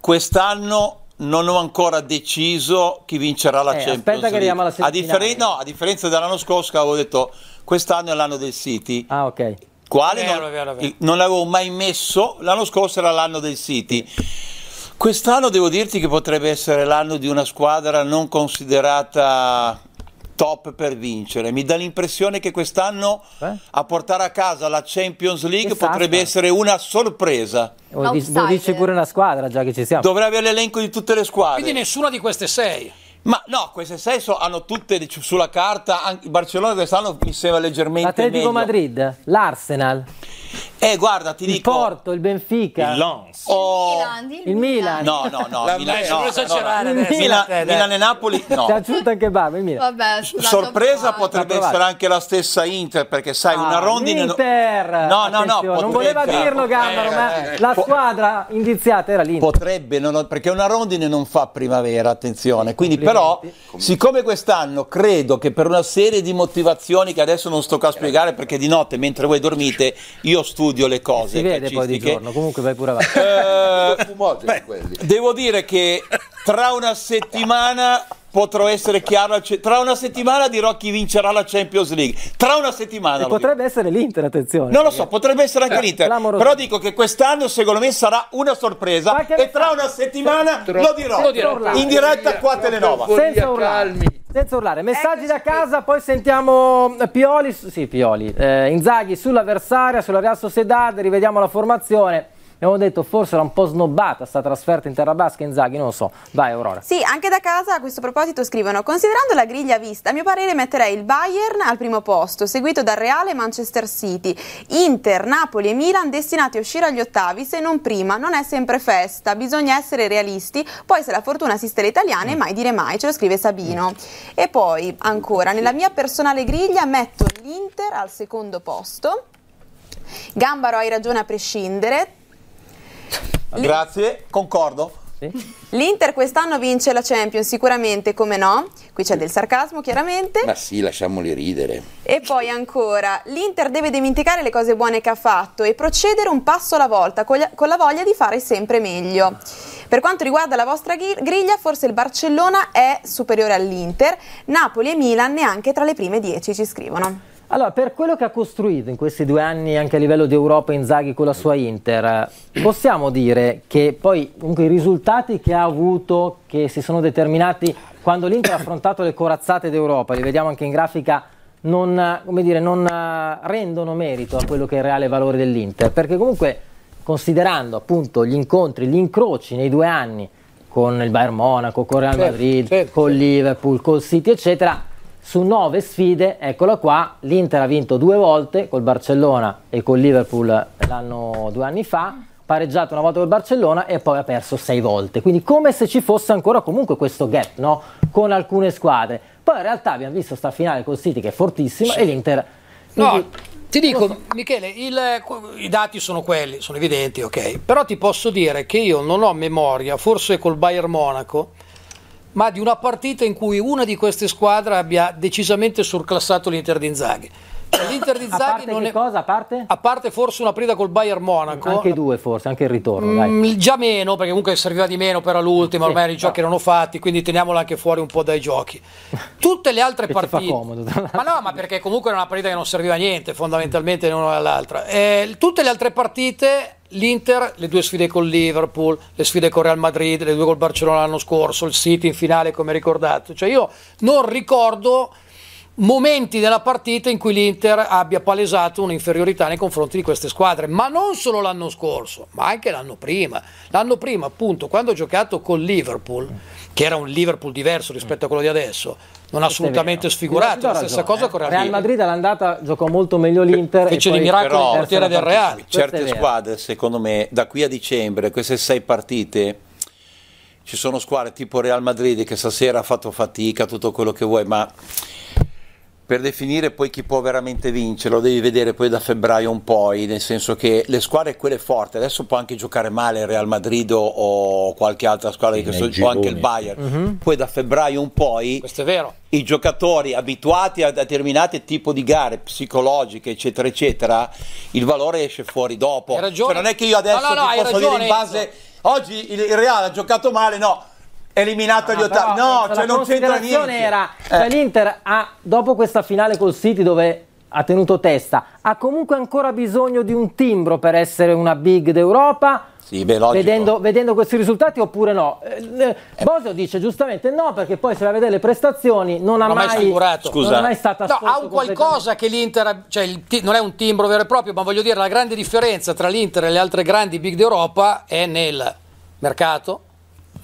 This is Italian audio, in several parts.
Quest'anno non ho ancora deciso chi vincerà la eh, Champions aspetta League. che arriviamo alla semifinale. A, differen- no, a differenza dell'anno scorso che avevo detto quest'anno è l'anno del City. Ah, ok. Quale vero, non, vero, vero. non l'avevo mai messo, l'anno scorso era l'anno del City. Quest'anno devo dirti che potrebbe essere l'anno di una squadra non considerata top per vincere. Mi dà l'impressione che quest'anno eh? a portare a casa la Champions League esatto. potrebbe essere una sorpresa. Lo dice pure una squadra, già che ci siamo. Dovrebbe avere l'elenco di tutte le squadre. Quindi nessuna di queste sei. Ma no, queste sei so, hanno tutte sulla carta, anche Barcellona quest'anno mi sembra leggermente L'Atletico meglio. Madrid, l'Arsenal. Eh, guarda, ti il dico. Il Porto, il Benfica. Il Lons. Oh, il, Milan, il Milan. No, no, no. La Milan, e Napoli, no. Ti ha aggiunto anche Bab, il Milan. Vabbè, Sorpresa potrebbe essere anche la stessa Inter, perché sai, ah, una rondine... Inter! No, no, no. Potrebbe... Non voleva dirlo eh, Gambaro, ma eh, eh, la squadra indiziata era l'Inter. Potrebbe, non... perché una rondine non fa primavera, attenzione. Quindi però... Però, siccome quest'anno credo che per una serie di motivazioni che adesso non sto qua a spiegare perché di notte mentre voi dormite io studio le cose. Si vede poi di giorno, comunque vai pure avanti. Eh, beh, devo dire che tra una settimana potrò essere chiaro. Tra una settimana dirò chi vincerà la Champions League. Tra una settimana. potrebbe essere l'Inter, attenzione. Non lo so, potrebbe essere anche eh, l'Inter. Clamoroso. Però dico che quest'anno, secondo me, sarà una sorpresa. Qualche e tra una settimana tro- lo dirò. Lo In diretta qua a Telenova. Senza urlarmi. Senza urlare, messaggi da casa, poi sentiamo eh, Pioli, sì Pioli, eh, Inzaghi sull'avversaria, sulla Real Sociedad, rivediamo la formazione abbiamo detto forse era un po' snobbata sta trasferta in terra basca Inzaghi, non lo so. Vai Aurora. Sì, anche da casa a questo proposito scrivono considerando la griglia vista, a mio parere metterei il Bayern al primo posto, seguito dal Reale e Manchester City, Inter, Napoli e Milan destinati a uscire agli ottavi se non prima, non è sempre festa, bisogna essere realisti, poi se la fortuna assiste alle italiane mm. mai dire mai, ce lo scrive Sabino. E poi ancora, nella mia personale griglia metto l'Inter al secondo posto, Gambaro hai ragione a prescindere, Grazie, concordo. L'Inter quest'anno vince la Champions sicuramente, come no? Qui c'è del sarcasmo chiaramente. Ma sì, lasciamoli ridere. E poi ancora, l'Inter deve dimenticare le cose buone che ha fatto e procedere un passo alla volta con la voglia di fare sempre meglio. Per quanto riguarda la vostra griglia, forse il Barcellona è superiore all'Inter, Napoli e Milan neanche tra le prime 10 ci scrivono. Allora, per quello che ha costruito in questi due anni anche a livello di Europa Inzaghi con la sua Inter, possiamo dire che poi comunque, i risultati che ha avuto, che si sono determinati quando l'Inter ha affrontato le corazzate d'Europa, li vediamo anche in grafica, non, dire, non eh, rendono merito a quello che è il reale valore dell'Inter, perché comunque considerando appunto gli incontri, gli incroci nei due anni con il Bayern Monaco, con il Real certo, Madrid, certo, certo. con Liverpool, col City, eccetera, su nove sfide, eccola qua, l'Inter ha vinto due volte col Barcellona e col Liverpool l'anno due anni fa, pareggiato una volta col Barcellona e poi ha perso sei volte. Quindi come se ci fosse ancora comunque questo gap, no? Con alcune squadre. Poi in realtà abbiamo visto sta finale col City che è fortissima e l'Inter quindi, Ti dico, so. Michele, il, i dati sono quelli, sono evidenti, ok. Però ti posso dire che io non ho memoria, forse col Bayern Monaco, ma di una partita in cui una di queste squadre abbia decisamente surclassato l'Inter di Inzaghi l'Inter di Zaghi non è... cosa, a parte? A parte forse una preda col Bayern Monaco. Anche due forse, anche il ritorno, mm, Già meno, perché comunque serviva di meno per l'ultima, sì, ormai i giochi erano fatti, quindi teniamola anche fuori un po' dai giochi. Tutte le altre partite... Comodo, ma no, ma perché comunque era una partita che non serviva a niente, fondamentalmente, l'una dall'altra. Eh, tutte le altre partite l'Inter, le due sfide con Liverpool, le sfide con Real Madrid, le due col Barcellona l'anno scorso, il City in finale come ricordato. Cioè io non ricordo momenti della partita in cui l'Inter abbia palesato un'inferiorità nei confronti di queste squadre, ma non solo l'anno scorso, ma anche l'anno prima. L'anno prima, appunto, quando ha giocato con Liverpool, che era un Liverpool diverso rispetto a quello di adesso, non ha assolutamente sfigurato. La stessa ragione, cosa eh. con eh? Real Madrid all'andata giocò molto meglio l'Inter. Fece di miracolo il portiere del Real. Certe squadre, secondo me, da qui a dicembre, queste sei partite ci sono squadre tipo Real Madrid che stasera ha fatto fatica, tutto quello che vuoi, ma per definire poi chi può veramente vincere lo devi vedere poi da febbraio un poi, nel senso che le squadre quelle forti, adesso può anche giocare male il Real Madrid o qualche altra squadra sì, di questo, o anche il Bayern, uh-huh. poi da febbraio un poi i giocatori abituati a determinate tipo di gare psicologiche eccetera eccetera, il valore esce fuori dopo, Hai ragione. cioè, non è che io adesso no, no, no, posso ragione, dire in base, oggi il Real ha giocato male, no eliminato agli ah, ottavi. No, cioè non c'entra niente. Era, eh. cioè eh. l'Inter ha, dopo questa finale col City dove ha tenuto testa, ha comunque ancora bisogno di un timbro per essere una big d'Europa. Sì, beh, vedendo, vedendo, questi risultati oppure no? Eh, eh, eh, Bosio dice giustamente no, perché poi se la vede le prestazioni non ha mai, mai Scusa. Non è mai stata No, ha un qualcosa che l'Inter, cioè non è un timbro vero e proprio, ma voglio dire la grande differenza tra l'Inter e le altre grandi big d'Europa è nel mercato,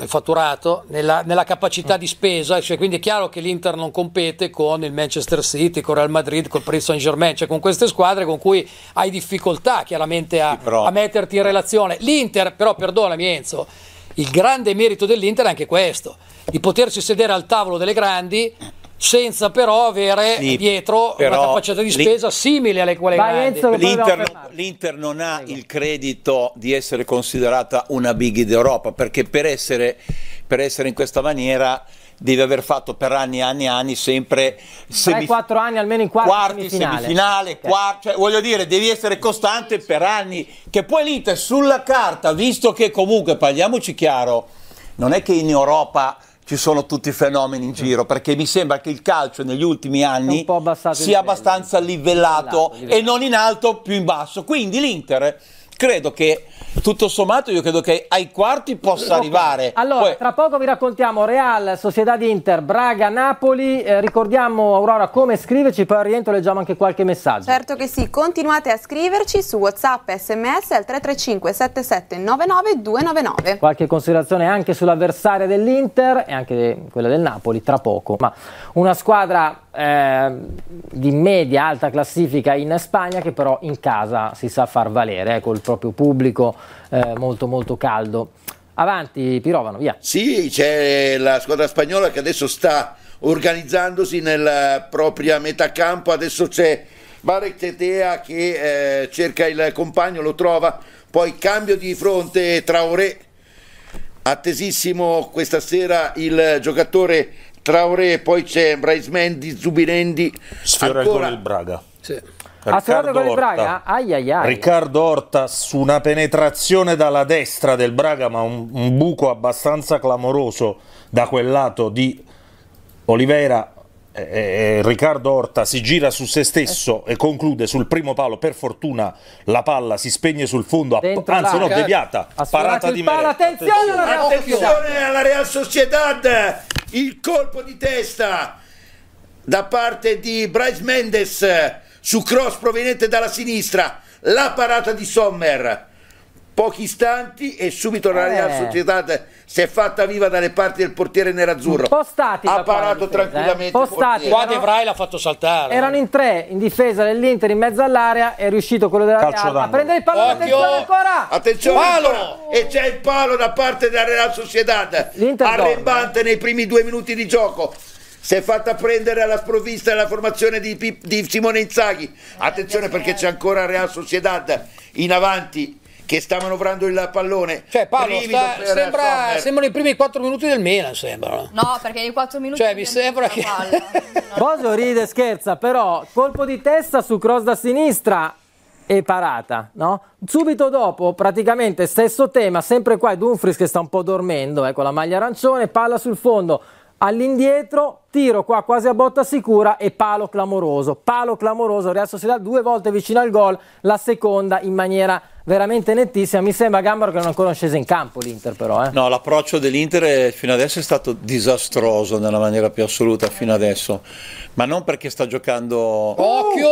nel fatturato, nella, nella capacità di spesa, cioè, quindi è chiaro che l'Inter non compete con il Manchester City, con il Real Madrid, col Paris Saint Germain, cioè con queste squadre con cui hai difficoltà chiaramente a, a metterti in relazione. L'Inter però, perdonami Enzo, il grande merito dell'Inter è anche questo, di potersi sedere al tavolo delle grandi senza però avere sì, dietro però una capacità di spesa simile alle quelle grandi. L'Inter, L'Inter non ha il credito di essere considerata una big d'Europa perché per essere, per essere in questa maniera deve aver fatto per anni e anni e anni sempre semif- 3-4 anni almeno in quarti, quarti semifinale, semifinale okay. quart- cioè, voglio dire devi essere costante per anni che poi l'Inter sulla carta visto che comunque parliamoci chiaro non è che in Europa ci sono tutti i fenomeni in giro, perché mi sembra che il calcio negli ultimi anni sia livello. abbastanza livellato, livellato, e non in alto più in basso. Quindi l'Inter credo che tutto sommato io credo che ai quarti possa arrivare. Allora, Poi... tra poco vi raccontiamo Real, Società di Inter, Braga, Napoli. Eh, ricordiamo Aurora come scriverci, poi al rientro leggiamo anche qualche messaggio. Certo che sì, continuate a scriverci su WhatsApp, SMS al 335 7799 299. Qualche considerazione anche sull'avversaria dell'Inter e anche quella del Napoli tra poco, ma una squadra eh, di media alta classifica in Spagna che però in casa si sa far valere, ecco eh, il proprio pubblico eh, molto molto caldo. Avanti Pirovano, via. Sì, c'è la squadra spagnola che adesso sta organizzandosi nella eh, propria metà campo, adesso c'è Marek Tetea che eh, cerca il compagno, lo trova, poi cambio di fronte Traoré, attesissimo questa sera il giocatore Traoré, poi c'è Braisman di Zubinendi. Sfiora ancora... il Braga. Sì. Riccardo Orta, ai ai ai. Riccardo Orta su una penetrazione dalla destra del Braga, ma un, un buco abbastanza clamoroso da quel lato di Olivera. Eh, eh, eh, Riccardo Orta si gira su se stesso eh. e conclude sul primo palo. Per fortuna la palla si spegne sul fondo, Dentro anzi, no, deviata. Parata di palo. attenzione, attenzione alla Real Sociedad! Il colpo di testa da parte di Bryce Mendes su cross proveniente dalla sinistra, la parata di Sommer. Pochi istanti e subito la Real eh. Sociedad si è fatta viva dalle parti del portiere nerazzurro. Statica, ha parato difesa, eh. tranquillamente. Eh? qua De Vrij l'ha fatto saltare. Erano in tre in difesa dell'Inter in mezzo all'area. È riuscito quello della Calcio Real a prendere il pallone. Attenzione ancora. Attenzione. Palo. Ancora. E c'è il palo da parte della Real Sociedad. Arrembante nei primi due minuti di gioco si è fatta prendere alla sprovvista la formazione di, Pip, di Simone Inzaghi. Attenzione perché c'è ancora Real Sociedad in avanti che sta manovrando il pallone. Cioè, Paolo, sta, sembra, sembrano i primi 4 minuti del Milan, sembrano. No, perché i 4 minuti Cioè, mi sembra che Bosio ride scherza, però colpo di testa su cross da sinistra e parata, no? Subito dopo, praticamente stesso tema, sempre qua Dumfries che sta un po' dormendo, eh, la maglia arancione, palla sul fondo all'indietro, tiro qua quasi a botta sicura e palo clamoroso. Palo clamoroso, Real Sociedad due volte vicino al gol, la seconda in maniera veramente nettissima. Mi sembra Gambaro che non è ancora sceso in campo l'Inter però. Eh. No, l'approccio dell'Inter fino adesso è stato disastroso nella maniera più assoluta fino adesso, ma non perché sta giocando... Uh! Occhio!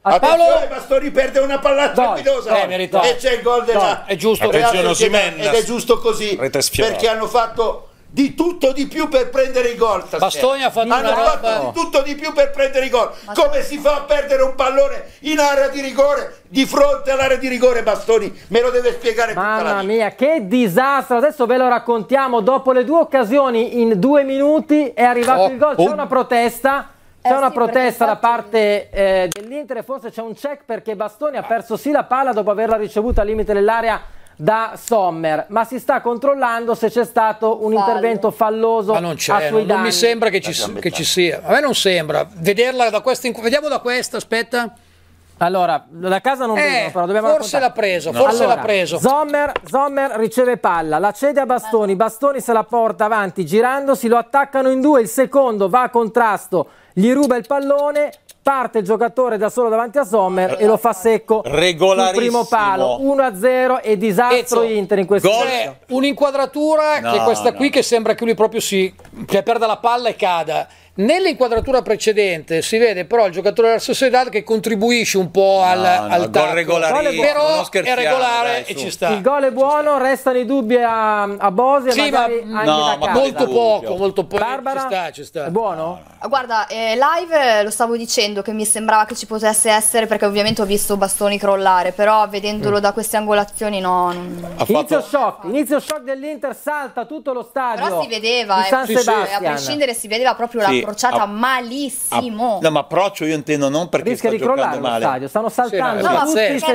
A Paolo Bastoni perde una pallata rapidosa eh, e c'è il gol della è giusto. Real Sociedad, ed è giusto così perché hanno fatto di tutto di più per prendere i gol stasera. Bastoni ha fatto Hanno una fatto roba... di tutto di più per prendere i gol. Come si fa a perdere un pallone in area di rigore di fronte all'area di rigore Bastoni? Me lo deve spiegare Mamma mia, che disastro. Adesso ve lo raccontiamo. Dopo le due occasioni in due minuti è arrivato oh, il gol. C'è oh. una protesta. Eh c'è eh una sì, protesta da parte eh, dell'Inter, forse c'è un check perché Bastoni ha perso sì la palla dopo averla ricevuta al limite dell'area da Sommer, ma si sta controllando se c'è stato un Fallo. intervento falloso ma non c'è, non, non mi sembra che ci, che ci, sia. A me non sembra. Vederla da questa, vediamo da questa, aspetta. Allora, la casa non eh, vedono, però dobbiamo Forse l'ha preso, forse allora, l'ha preso. Sommer, Sommer riceve palla, la cede a Bastoni, Bastoni se la porta avanti girandosi, lo attaccano in due, il secondo va a contrasto, gli ruba il pallone, parte il giocatore da solo davanti a Sommer e lo fa secco sul primo palo 1-0 e disastro Ezio, Inter in questo gol un'inquadratura no, che questa no. qui che sembra che lui proprio si che perda la palla e cada Nell'inquadratura precedente si vede però il giocatore della società che contribuisce un po' al, no, no, al gol regolare, però è regolare dai, e ci sta. Il gol è buono, restano i dubbi a, a Bosi sì, ma, no, ma molto poco, molto poco. Barbara, ci sta, ci sta. È buono? Guarda, eh, live eh, lo stavo dicendo che mi sembrava che ci potesse essere perché ovviamente ho visto Bastoni crollare, però vedendolo mm. da queste angolazioni no. Non... Fatto... Inizio shock, inizio shock dell'Inter, salta tutto lo stadio. Però si vedeva, eh, sì, Sì, eh, a prescindere si vedeva proprio sì. la approcciata a... malissimo. A... No, ma approccio io intendo non perché rischia di crollare lo stadio, stanno saltando sì, no, tutti i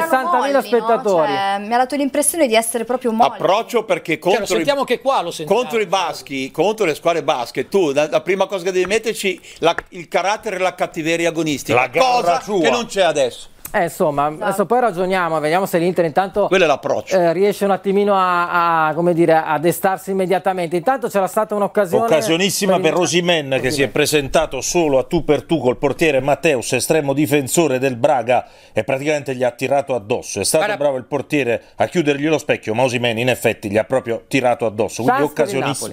60.000 cioè, spettatori. No? Cioè, mi ha dato l'impressione di essere proprio molli. Approccio perché cioè, contro cioè, sentiamo i... che qua lo sentiamo. Contro i baschi, contro le squadre basche, tu la, la prima cosa che devi metterci la, il carattere e la cattiveria agonistica, la cosa tua. che non c'è adesso. Eh, insomma, esatto. adesso poi ragioniamo, vediamo se l'Inter intanto Quello è eh, riesce un attimino a, a, dire, a, destarsi immediatamente. Intanto c'era stata un'occasione... Occasionissima per, per Rosimen che si è presentato solo a tu per tu col portiere Matteus, estremo difensore del Braga e praticamente gli ha tirato addosso. È stato Guarda... bravo il portiere a chiudergli lo specchio, ma Rosimen in effetti gli ha proprio tirato addosso. Quindi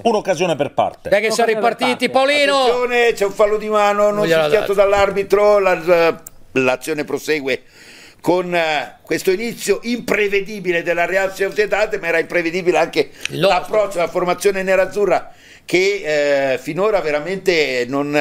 un'occasione per parte. Dai che sono ripartiti, Paolino! C'è un fallo di mano, non, non schiacciato dall'arbitro, la l'azione prosegue con uh, questo inizio imprevedibile della Real Sociedad, ma era imprevedibile anche l'approccio, la formazione nerazzurra che eh, finora veramente non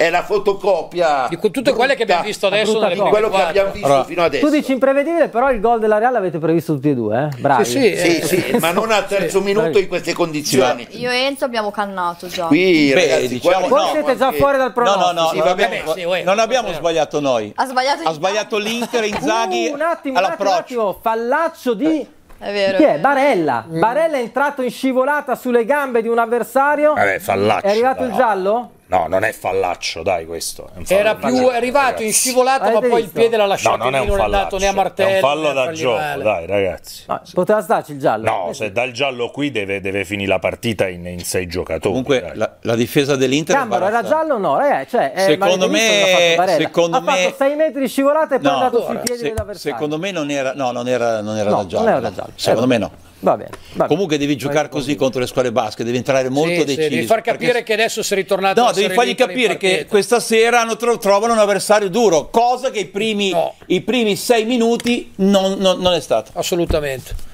è la fotocopia di tutte quelle che abbiamo visto adesso di quello che abbiamo visto allora, fino adesso tu dici imprevedibile però il gol della Real l'avete previsto tutti e due eh? bravi sì eh, sì, eh, sì, sì ma non al terzo sì, minuto bravi. in queste condizioni io e Enzo abbiamo cannato già qui Beh, ragazzi, diciamo, diciamo voi no, siete già fuori dal pronostico no no no vabbè, vabbè, non abbiamo sbagliato noi ha sbagliato, ha sbagliato l'Inter Inzaghi uh, un attimo un attimo fallaccio di eh. è vero. Chi è? Barella. Mm. Barella è entrato in scivolata sulle gambe di un avversario. Vabbè, fallaccio. È arrivato no. il giallo? No, non è fallaccio, dai, questo. È Era più gioco, arrivato ragazzi. in scivolata, Hai ma visto? poi il piede l'ha lasciato. No, non è un fallaccio. è martello. È un fallo da gioco, dai, ragazzi. No, poteva starci il giallo. No, eh sì. se dal giallo qui deve, deve finire la partita in, in sei giocatori. Comunque, la, la, difesa dell'Inter. Cambaro era giallo o no, ragazzi? Eh, cioè, eh, secondo me, secondo ha fatto sei metri di scivolata e poi no, è andato sui piedi se, dell'avversario. Secondo me non era, no, non era, non era no, da giallo. Non era da giallo. Secondo eh. me no. Va bene, va bene. Comunque devi giocare così conviene. contro le squadre basche, devi entrare molto sì, deciso. Sì, devi far capire perché... che adesso sei ritornato No, devi fargli capire che questa sera tro trovano un avversario duro, cosa che i primi, no. i primi sei minuti non, non, non è stata. Assolutamente.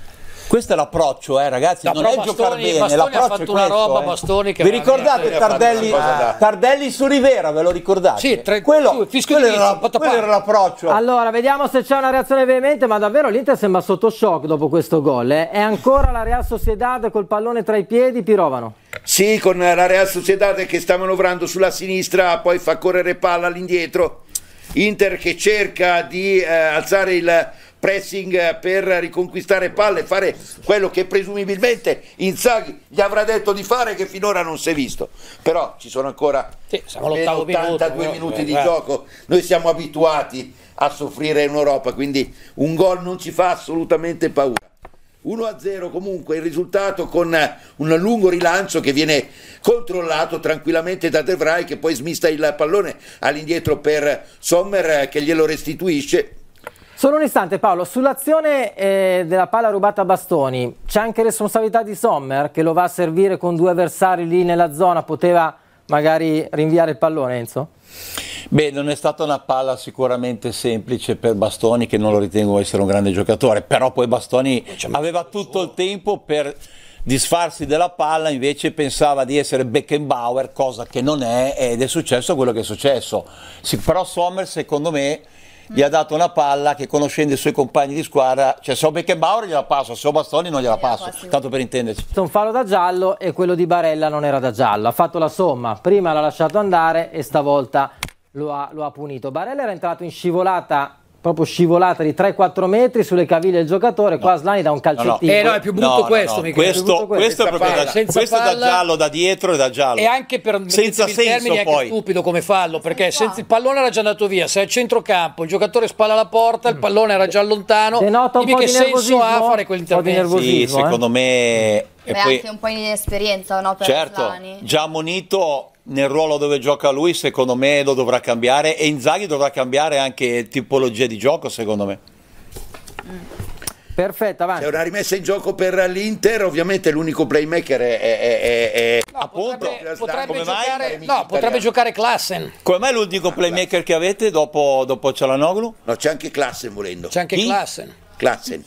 Questo è l'approccio, eh, ragazzi, la non è giocare bene. Bastoni ha fatto una roba, eh. Bastoni che Vi ricordate Tardelli, ah. Tardelli, su Rivera, ve lo ricordate? Sì, tre, quello, su, quello, inizio, era, quello era l'approccio. Allora, vediamo se c'è una reazione veemente, ma davvero l'Inter sembra sotto shock dopo questo gol. Eh. È ancora la Real Sociedad col pallone tra i piedi, Pirovano. Sì, con la Real Sociedad che sta manovrando sulla sinistra, poi fa correre palla all'indietro. Inter che cerca di eh, alzare il pressing eh, per riconquistare palle, fare quello che presumibilmente Inzaghi gli avrà detto di fare che finora non si è visto. Però ci sono ancora sì, 82 minuto, minuti eh, di guarda. Eh. gioco, noi siamo abituati a soffrire in Europa, quindi un gol non ci fa assolutamente paura. 1-0 comunque il risultato con un lungo rilancio che viene controllato tranquillamente da De Vrij che poi smista il pallone all'indietro per Sommer che glielo restituisce Solo un istante Paolo, sull'azione eh, della palla rubata a Bastoni c'è anche responsabilità di Sommer che lo va a servire con due avversari lì nella zona, poteva magari rinviare il pallone Enzo? Beh, non è stata una palla sicuramente semplice per Bastoni che non lo ritengo essere un grande giocatore, però poi Bastoni eh, cioè, aveva tutto il tempo per disfarsi della palla, invece pensava di essere Beckenbauer, cosa che non è ed è successo quello che è successo. Sì, però Sommer secondo me gli ha dato una palla che conoscendo i suoi compagni di squadra, cioè se ho Beckenbauer gliela passo, se ho Bastoni non gliela passo, tanto per intenderci. C'è un fallo da giallo e quello di Barella non era da giallo, ha fatto la somma, prima l'ha lasciato andare e stavolta lo ha, lo ha punito. Barella era entrato in scivolata proprio scivolata di 3-4 metri sulle caviglie del giocatore. No. Qua Slani da un calcettino. No, no. Eh no, è più brutto questo, Michele. Questo, questo, questo è proprio da, questo palla, da giallo, da dietro e da giallo. E anche per senza senso, termini, poi. è stupido come fallo, perché senza, il pallone era già andato via. Se è a centrocampo, il giocatore spalla la porta, il mm. pallone era già lontano. E nota un po' che di senso ha fare quell'intervento? Sì, secondo eh. me... Beh, poi, anche un po' di inesperienza, no? Per certo, Aslani. già ammonito nel ruolo dove gioca lui, secondo me lo dovrà cambiare e Inzaghi dovrà cambiare anche tipologia di gioco, secondo me. Perfetto, avanti. C'è una rimessa in gioco per l'Inter, ovviamente l'unico playmaker è... è, è, è... No, Appunto, potrebbe, potrebbe giocare, no, potrebbe giocare Klassen. Come mai l'unico playmaker Klassen. che avete dopo, dopo Cialanoglu? No, c'è anche Klassen volendo. C'è anche Chi? Klassen. Klassen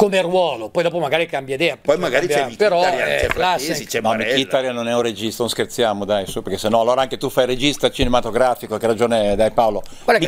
come ruolo, poi dopo magari cambia idea. Poi magari cambia, c'è Mkhitaryan, però, eh, c'è Frattesi, c'è Marella. No, non è un regista, non scherziamo dai, su, perché sennò allora anche tu fai regista cinematografico, che ragione dai Paolo. Guarda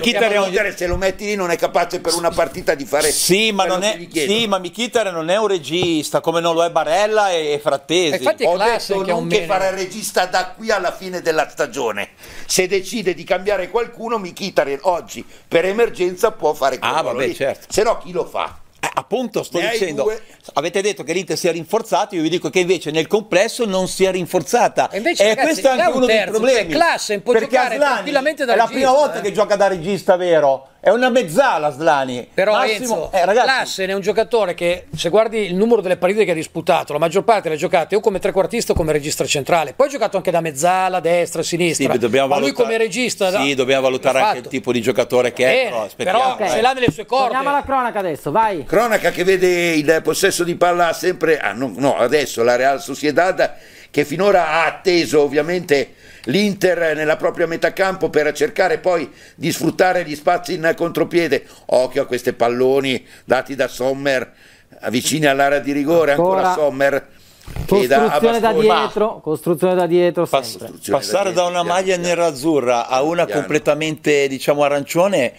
se lo metti lì non è capace per una partita di fare Sì, ma, non è... sì, ma Mkhitaryan non è un regista, come non lo è Barella e, e Frattesi. E infatti è Ho detto che non che farà regista da qui alla fine della stagione. Se decide di cambiare qualcuno, Mkhitaryan oggi per emergenza può fare quello. Ah, vabbè, lì. certo. Se no chi lo fa? Eh, appunto, sto ne dicendo, avete detto che l'Inter si è rinforzata, io vi dico che invece nel complesso non si è rinforzata. E invece, eh, ragazzi, questo è anche uno terzo, dei cioè problemi. Cioè, classe, può perché giocare Aslani tranquillamente da è regista. È la prima volta eh. che gioca da regista, vero? È una mezzala Slani. Però Massimo, Enzo, eh, ragazzi... Lassen è un giocatore che, se guardi il numero delle partite che ha disputato, la maggior parte le ha giocate o come trequartista o come regista centrale. Poi ha giocato anche da mezzala, destra, sinistra. Sì, dobbiamo Ma valutare... lui come regista... Sì, dobbiamo valutare anche il tipo di giocatore che Bene, è. Però, però okay. Eh. se l'ha nelle sue corde... Andiamo alla cronaca adesso, vai. Cronaca che vede il possesso di palla sempre... Ah, no, no adesso la Real Sociedad che finora ha atteso ovviamente l'Inter nella propria metacampo per cercare poi di sfruttare gli spazi in contropiede. Occhio a questi palloni dati da Sommer vicini all'area di rigore, ancora, ancora Sommer. Costruzione da, dietro, costruzione da dietro, costruzione Passare da, dietro, da una piano, maglia nerazzurra a una completamente diciamo arancione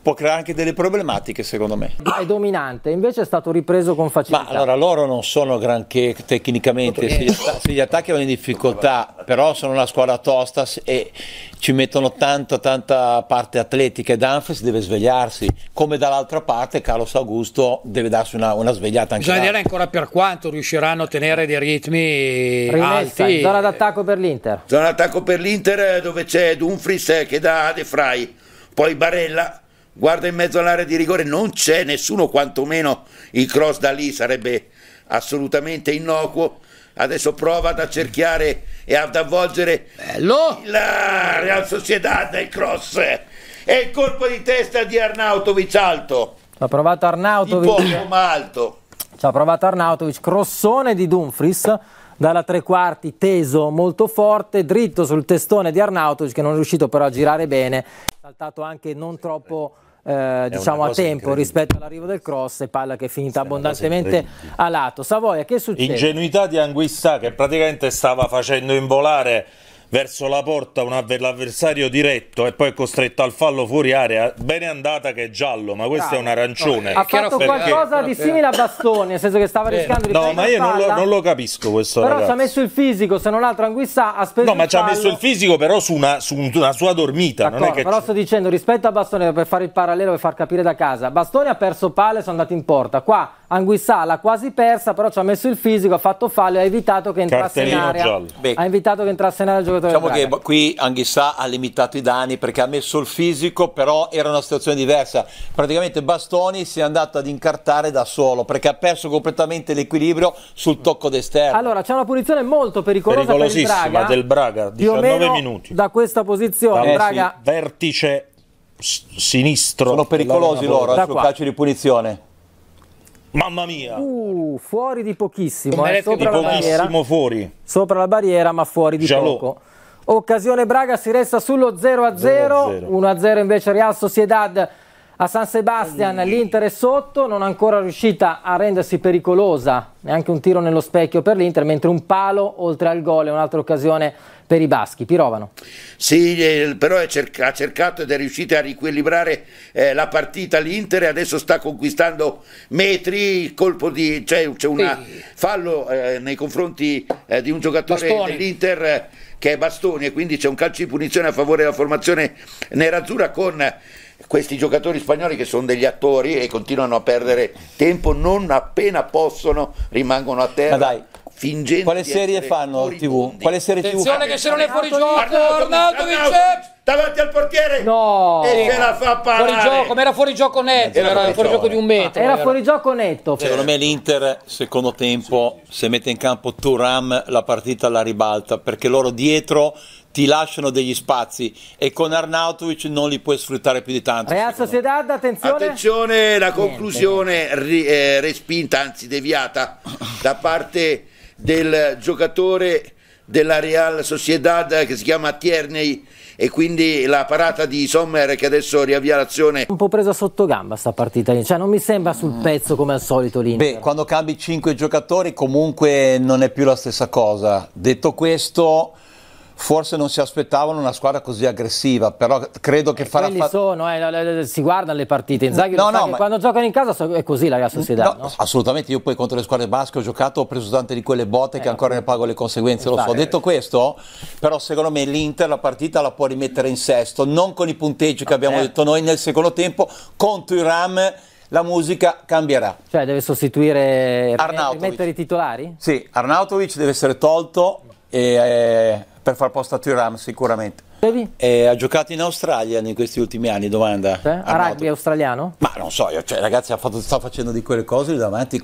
può creare anche delle problematiche secondo me. È dominante, invece è stato ripreso con facilità. Ma allora loro non sono granché tecnicamente, se gli, att se gli attaccano in difficoltà, però sono una squadra tosta e ci mettono tanta tanta parte atletica e Danfes deve svegliarsi, come dall'altra parte Carlos Augusto deve darsi una, una svegliata anche Bisogna vedere ancora per quanto riusciranno a tenere dei ritmi Rimessa, alti. Zona d'attacco per l'Inter. Zona d'attacco per l'Inter eh, dove c'è Dumfries eh, che dà De Frey, poi Barella guarda in mezzo all'area di rigore, non c'è nessuno, quantomeno il cross da lì sarebbe assolutamente innocuo. Adesso prova ad accerchiare e ad avvolgere Bello. la Real Sociedad del cross. E il colpo di testa di Arnautovic alto. Ci ha provato Arnautovic. Un po' ma alto. Ci ha provato Arnautovic, crossone di Dumfries dalla tre quarti teso molto forte, dritto sul testone di Arnautovic che non è riuscito però a girare bene, saltato anche non troppo eh, diciamo a tempo rispetto all'arrivo del cross e palla che è finita sì, abbondantemente a lato. Savoia, che succede? Ingenuità di Anguissà che praticamente stava facendo involare verso la porta un av- l'avversario diretto e poi è costretto al fallo fuori area, bene andata che è giallo, ma questo Bravo. è un arancione. ha fatto perché... qualcosa di simile a Bastoni, nel senso che stava rischiando di No, ma io non lo, non lo, capisco questo Però ci ha messo il fisico, se non altro Anguissa ha speso No, ma ci ha messo il fisico però su una, su una sua dormita, Però sto dicendo rispetto a Bastoni per fare il parallelo e far capire da casa. Bastoni ha perso palle e sono andati in porta. Qua Anguissà l'ha quasi persa, però ci ha messo il fisico, ha fatto fallo e ha evitato che entrasse in area. Beh, ha evitato che entrasse in area il giocatore. Diciamo che qui Anguissà ha limitato i danni perché ha messo il fisico, però era una situazione diversa. Praticamente Bastoni si è andato ad incartare da solo perché ha perso completamente l'equilibrio sul tocco d'esterno. Allora, c'è una punizione molto pericolosa pericolosissima per Braga, del Braga, 19 minuti. Da questa posizione, eh, Braga sì, vertice sinistro. Sono pericolosi loro eh, al suo calcio di punizione. Mamma mia! Uh, fuori di pochissimo, eh, sopra, di pochissimo fuori. sopra la barriera, ma fuori di Giallo. poco. Occasione Braga si resta sullo 0-0, 1-0 invece Real Sociedad a San Sebastian l'Inter è sotto, non ancora riuscita a rendersi pericolosa, neanche un tiro nello specchio per l'Inter, mentre un palo oltre al gol è un'altra occasione per i baschi. Pirovano. Sì, eh, però cerc ha cercato ed è riuscita a riequilibrare eh, la partita l'Inter e adesso sta conquistando metri, colpo di... c'è un sì. fallo eh, nei confronti eh, di un giocatore dell'Inter eh, che è Bastoni e quindi c'è un calcio di punizione a favore della formazione nerazzurra con questi giocatori spagnoli che sono degli attori e continuano a perdere tempo non appena possono rimangono a terra. Ma dai, fingendo quale serie fanno TV? Quale serie TV? Attenzione che se non è fuori gioco, Arnaldo vince davanti al portiere no. e se la fa parare. Fuori gioco, ma era fuori gioco netto, era, era fuori gioco di un metro. Era, era fuori gioco netto. Secondo me l'Inter secondo tempo se mette in campo Turam la partita la ribalta perché loro dietro ti lasciano degli spazi e con Arnautovic non li puoi sfruttare più di tanto. Real Sociedad, attenzione. Attenzione, la conclusione ri, eh, respinta, anzi deviata da parte del giocatore della Real Sociedad che si chiama Tierney e quindi la parata di Sommer che adesso riavvia l'azione. Un po' presa sotto gamba sta partita, cioè non mi sembra sul mm. pezzo come al solito l'Inter. Beh, quando cambi 5 giocatori comunque non è più la stessa cosa. Detto questo, forse non si aspettavano una squadra così aggressiva, però credo che eh, farà... Quelli fa... sono, eh, si guardano le partite, Inzaghi no, no, ma... quando giocano in casa è così la società. No, no? Assolutamente, io poi contro le squadre basche ho giocato, ho preso tante di quelle botte eh, che ancora ne pago le conseguenze, lo so. Detto questo, però secondo me l'Inter la partita la può rimettere in sesto, non con i punteggi che abbiamo certo. detto noi nel secondo tempo, contro i Ram la musica cambierà. Cioè deve sostituire, Arnautovic. rimettere i titolari? Sì, Arnautovic deve essere tolto e eh, per far posto a Thuram sicuramente. Eh, ha giocato in Australia in questi ultimi anni, domanda. Eh? A rugby australiano? Ma non so, io, cioè, ragazzi fatto, sta facendo di quelle cose lì davanti,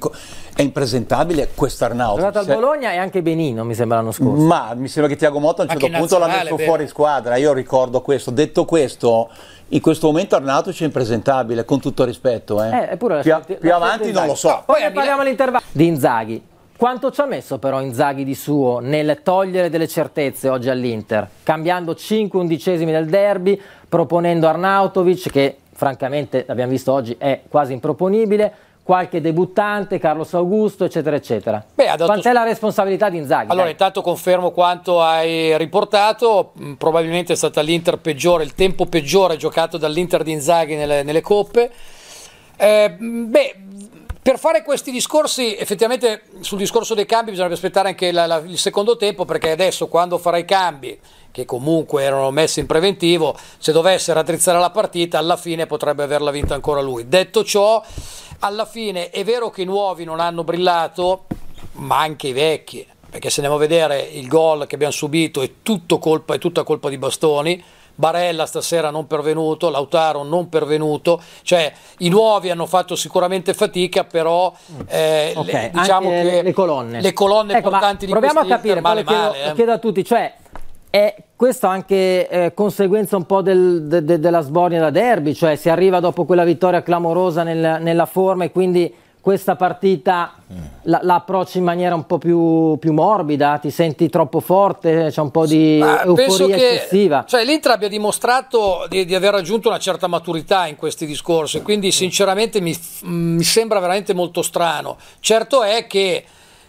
è impresentabile questo Arnauto. È andato al cioè- Bologna e anche Benino mi sembra l'anno scorso. Ma mi sembra che Tiago Motta a un certo punto l'ha messo beh. fuori squadra, io ricordo questo. Detto questo, in questo momento Arnauto è impresentabile, con tutto rispetto. Eh. Eh, più, scelta, più avanti non lo so. Poi, Poi parliamo all'intervallo di Inzaghi. Quanto ci ha messo però Inzaghi di suo nel togliere delle certezze oggi all'Inter, cambiando 5 undicesimi del derby, proponendo Arnautovic che francamente l'abbiamo visto oggi è quasi improponibile, qualche debuttante, Carlos Augusto, eccetera, eccetera. Beh, dato... Quant'è la responsabilità di Inzaghi? Allora, dai. intanto confermo quanto hai riportato, mm, probabilmente è stata l'Inter peggiore, il tempo peggiore giocato dall'Inter di Inzaghi nelle, nelle coppe. Eh, mm, beh, per fare questi discorsi, effettivamente sul discorso dei cambi bisogna aspettare anche la, la, il secondo tempo, perché adesso quando farà i cambi, che comunque erano messi in preventivo, se dovesse raddrizzare la partita, alla fine potrebbe averla vinta ancora lui. Detto ciò, alla fine è vero che i nuovi non hanno brillato, ma anche i vecchi, perché se andiamo a vedere il gol che abbiamo subito è, colpa, è tutta colpa di Bastoni, Barella stasera non pervenuto, Lautaro non pervenuto, cioè i nuovi hanno fatto sicuramente fatica, però eh, okay. le, diciamo che le colonne, le colonne ecco, portanti di proviamo a capire, Inter, male, chiedo, male, eh. chiedo a tutti, cioè è questo anche eh, conseguenza un po' del, de, de, della sbornia da derby, cioè si arriva dopo quella vittoria clamorosa nel, nella forma e quindi questa partita mm. la, la, approcci in maniera un po' più, più morbida, ti senti troppo forte, c'è un po' di Ma euforia che, eccessiva. Cioè l'Inter abbia dimostrato di, di, aver raggiunto una certa maturità in questi discorsi, quindi sinceramente mi, mi sembra veramente molto strano. Certo è che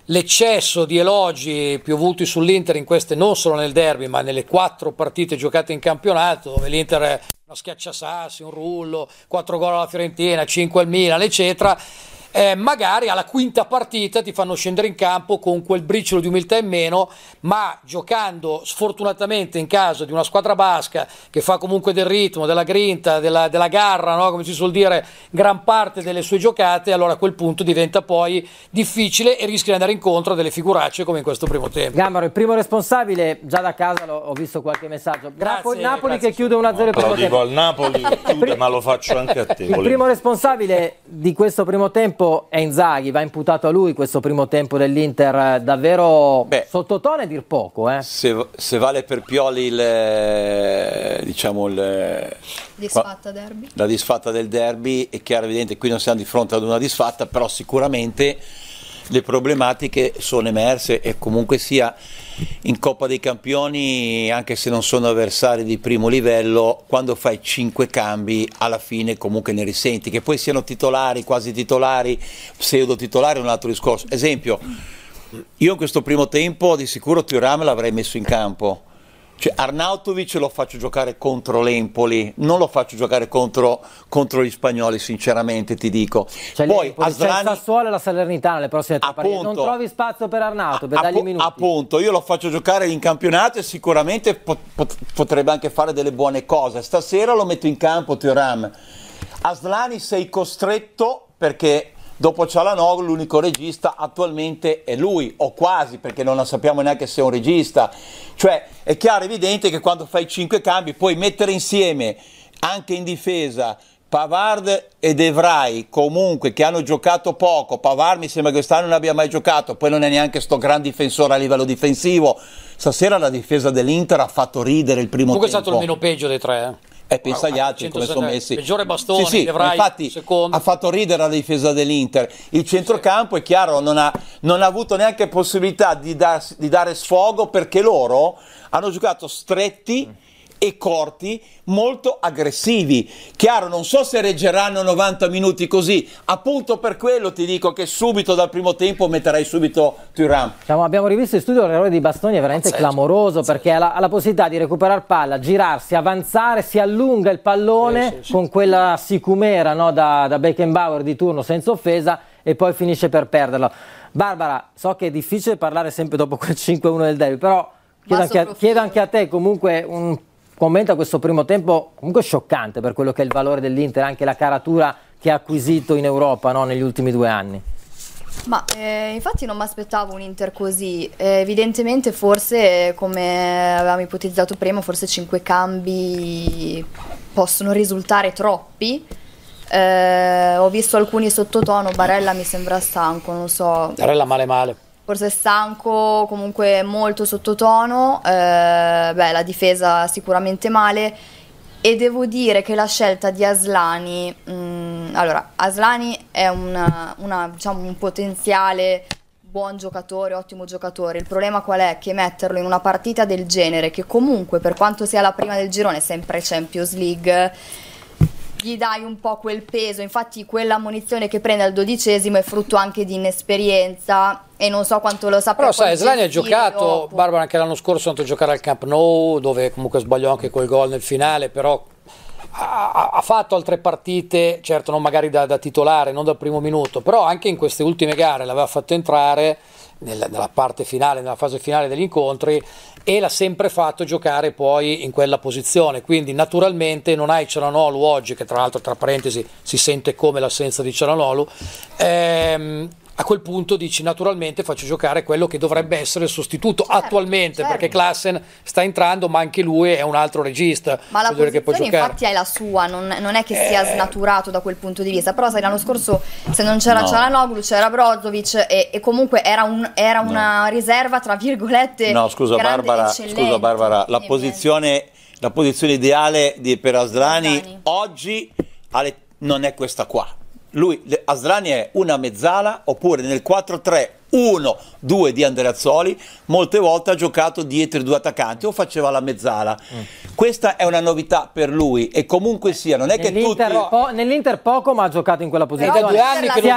l'eccesso di elogi piovuti sull'Inter in queste non solo nel derby ma nelle quattro partite giocate in campionato dove l'Inter è una schiacciasassi, un rullo, quattro gol alla Fiorentina, cinque al Milan eccetera eh, magari alla quinta partita ti fanno scendere in campo con quel briciolo di umiltà in meno, ma giocando sfortunatamente in casa di una squadra basca che fa comunque del ritmo, della grinta, della, della garra, no? come si suol dire, gran parte delle sue giocate, allora a quel punto diventa poi difficile e rischi di andare incontro a delle figuracce come in questo primo tempo. Gambaro, il primo responsabile, già da casa l'ho, ho visto qualche messaggio. Grazie, Napoli grazie, che chiude 1-0 il primo tempo. al Napoli, chiude, ma lo faccio anche a te. Il primo responsabile di questo primo tempo campo è Inzaghi, va imputato a lui questo primo tempo dell'Inter eh, davvero Beh, sottotono a dir poco. Eh. Se, se, vale per Pioli il, eh, diciamo il, disfatta qua, la disfatta del derby, è chiaro evidente qui non siamo di fronte ad una disfatta, però sicuramente le problematiche sono emerse e comunque sia in Coppa dei Campioni, anche se non sono avversari di primo livello, quando fai cinque cambi alla fine comunque ne risenti, che poi siano titolari, quasi titolari, pseudo titolari è un altro discorso. Esempio, io in questo primo tempo di sicuro Tiram l'avrei messo in campo cioè, Arnautovic lo faccio giocare contro l'Empoli, non lo faccio giocare contro, contro gli spagnoli, sinceramente ti dico. Cioè, Poi Aslani, c'è cioè, il Sassuolo e la Salernitana le prossime tre appunto, Non trovi spazio per Arnautovic, dagli minuti. Appunto, io lo faccio giocare in campionato e sicuramente pot potrebbe anche fare delle buone cose. Stasera lo metto in campo Thuram. Aslani sei costretto perché Dopo Cialanoglu l'unico regista attualmente è lui, o quasi, perché non sappiamo neanche se è un regista. Cioè è chiaro e evidente che quando fai cinque cambi puoi mettere insieme anche in difesa Pavard e De comunque che hanno giocato poco, Pavard mi sembra che quest'anno non abbia mai giocato, poi non è neanche sto gran difensore a livello difensivo. Stasera la difesa dell'Inter ha fatto ridere il primo comunque tempo. Comunque è stato il meno peggio dei tre, eh. E pensa agli altri come sono messi. Peggiore bastone, sì, sì, infatti secondo. ha fatto ridere la difesa dell'Inter. Il centrocampo sì. è chiaro, non ha, non ha, avuto neanche possibilità di, dar, di, dare sfogo perché loro hanno giocato stretti mm e corti, molto aggressivi. Chiaro, non so se reggeranno 90 minuti così, appunto per quello ti dico che subito dal primo tempo metterai subito Thuram. Diciamo, abbiamo rivisto in studio l'errore di Bastoni, è veramente Pazzesco. clamoroso Pazzesco. perché ha la, ha la, possibilità di recuperare palla, girarsi, avanzare, si allunga il pallone sì, sì, sì. con quella sicumera no, da, da Beckenbauer di turno senza offesa e poi finisce per perderlo. Barbara, so che è difficile parlare sempre dopo quel 5-1 del derby, però chiedo anche, a, chiedo anche, a, te comunque un commenta questo primo tempo comunque scioccante per quello che è il valore dell'Inter, anche la caratura che ha acquisito in Europa no, negli ultimi due anni. Ma eh, infatti non mi aspettavo un Inter così, eh, evidentemente forse come avevamo ipotizzato prima, forse cinque cambi possono risultare troppi. Eh, ho visto alcuni sottotono, Barella mi sembra stanco, non so. Barella male male forse stanco, comunque molto sottotono, eh, beh, la difesa sicuramente male e devo dire che la scelta di Aslani, mh, mm, allora Aslani è una, una, diciamo, un potenziale buon giocatore, ottimo giocatore, il problema qual è? Che metterlo in una partita del genere, che comunque per quanto sia la prima del girone, sempre Champions League, gli dai un po' quel peso, infatti quella munizione che prende al dodicesimo è frutto anche di inesperienza e non so quanto lo saprà. Però sai, Slani ha giocato, dopo. Barbara anche l'anno scorso è a giocare al Camp Nou, dove comunque sbagliò anche quel gol nel finale, però ha, ha fatto altre partite, certo non magari da, da titolare, non dal primo minuto, però anche in queste ultime gare l'aveva fatto entrare nella, nella parte finale, nella fase finale degli incontri e l'ha sempre fatto giocare poi in quella posizione. Quindi naturalmente non hai Cialanolu oggi, che tra l'altro tra parentesi si sente come l'assenza di Cialanolu, ehm, a quel punto dici naturalmente faccio giocare quello che dovrebbe essere il sostituto certo, attualmente certo. perché Klassen sta entrando ma anche lui è un altro regista ma la posizione che infatti è la sua non, non è che eh... sia snaturato da quel punto di vista però sai l'anno scorso se non c'era no. Cialanoglu c'era Brozovic e, e comunque era, un, era no. una riserva tra virgolette no scusa Barbara scusa Barbara la eh, posizione, la posizione ideale di, per Asdrani, oggi alle, non è questa qua lui, Aslani è una mezzala oppure nel 4-3-1-2 di Andreazzoli molte volte ha giocato dietro i due attaccanti o faceva la mezzala mm. questa è una novità per lui e comunque sia non è che tutti po nell'Inter poco ma ha giocato in quella posizione, no, si, allena, quella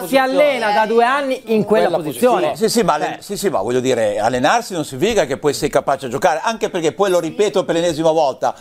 posizione. si, allena, da due anni in quella, quella posizione, posizione. Sì, sì, ma, eh. sì, sì ma voglio dire allenarsi non significa che poi sei capace a giocare anche perché poi lo ripeto per l'ennesima volta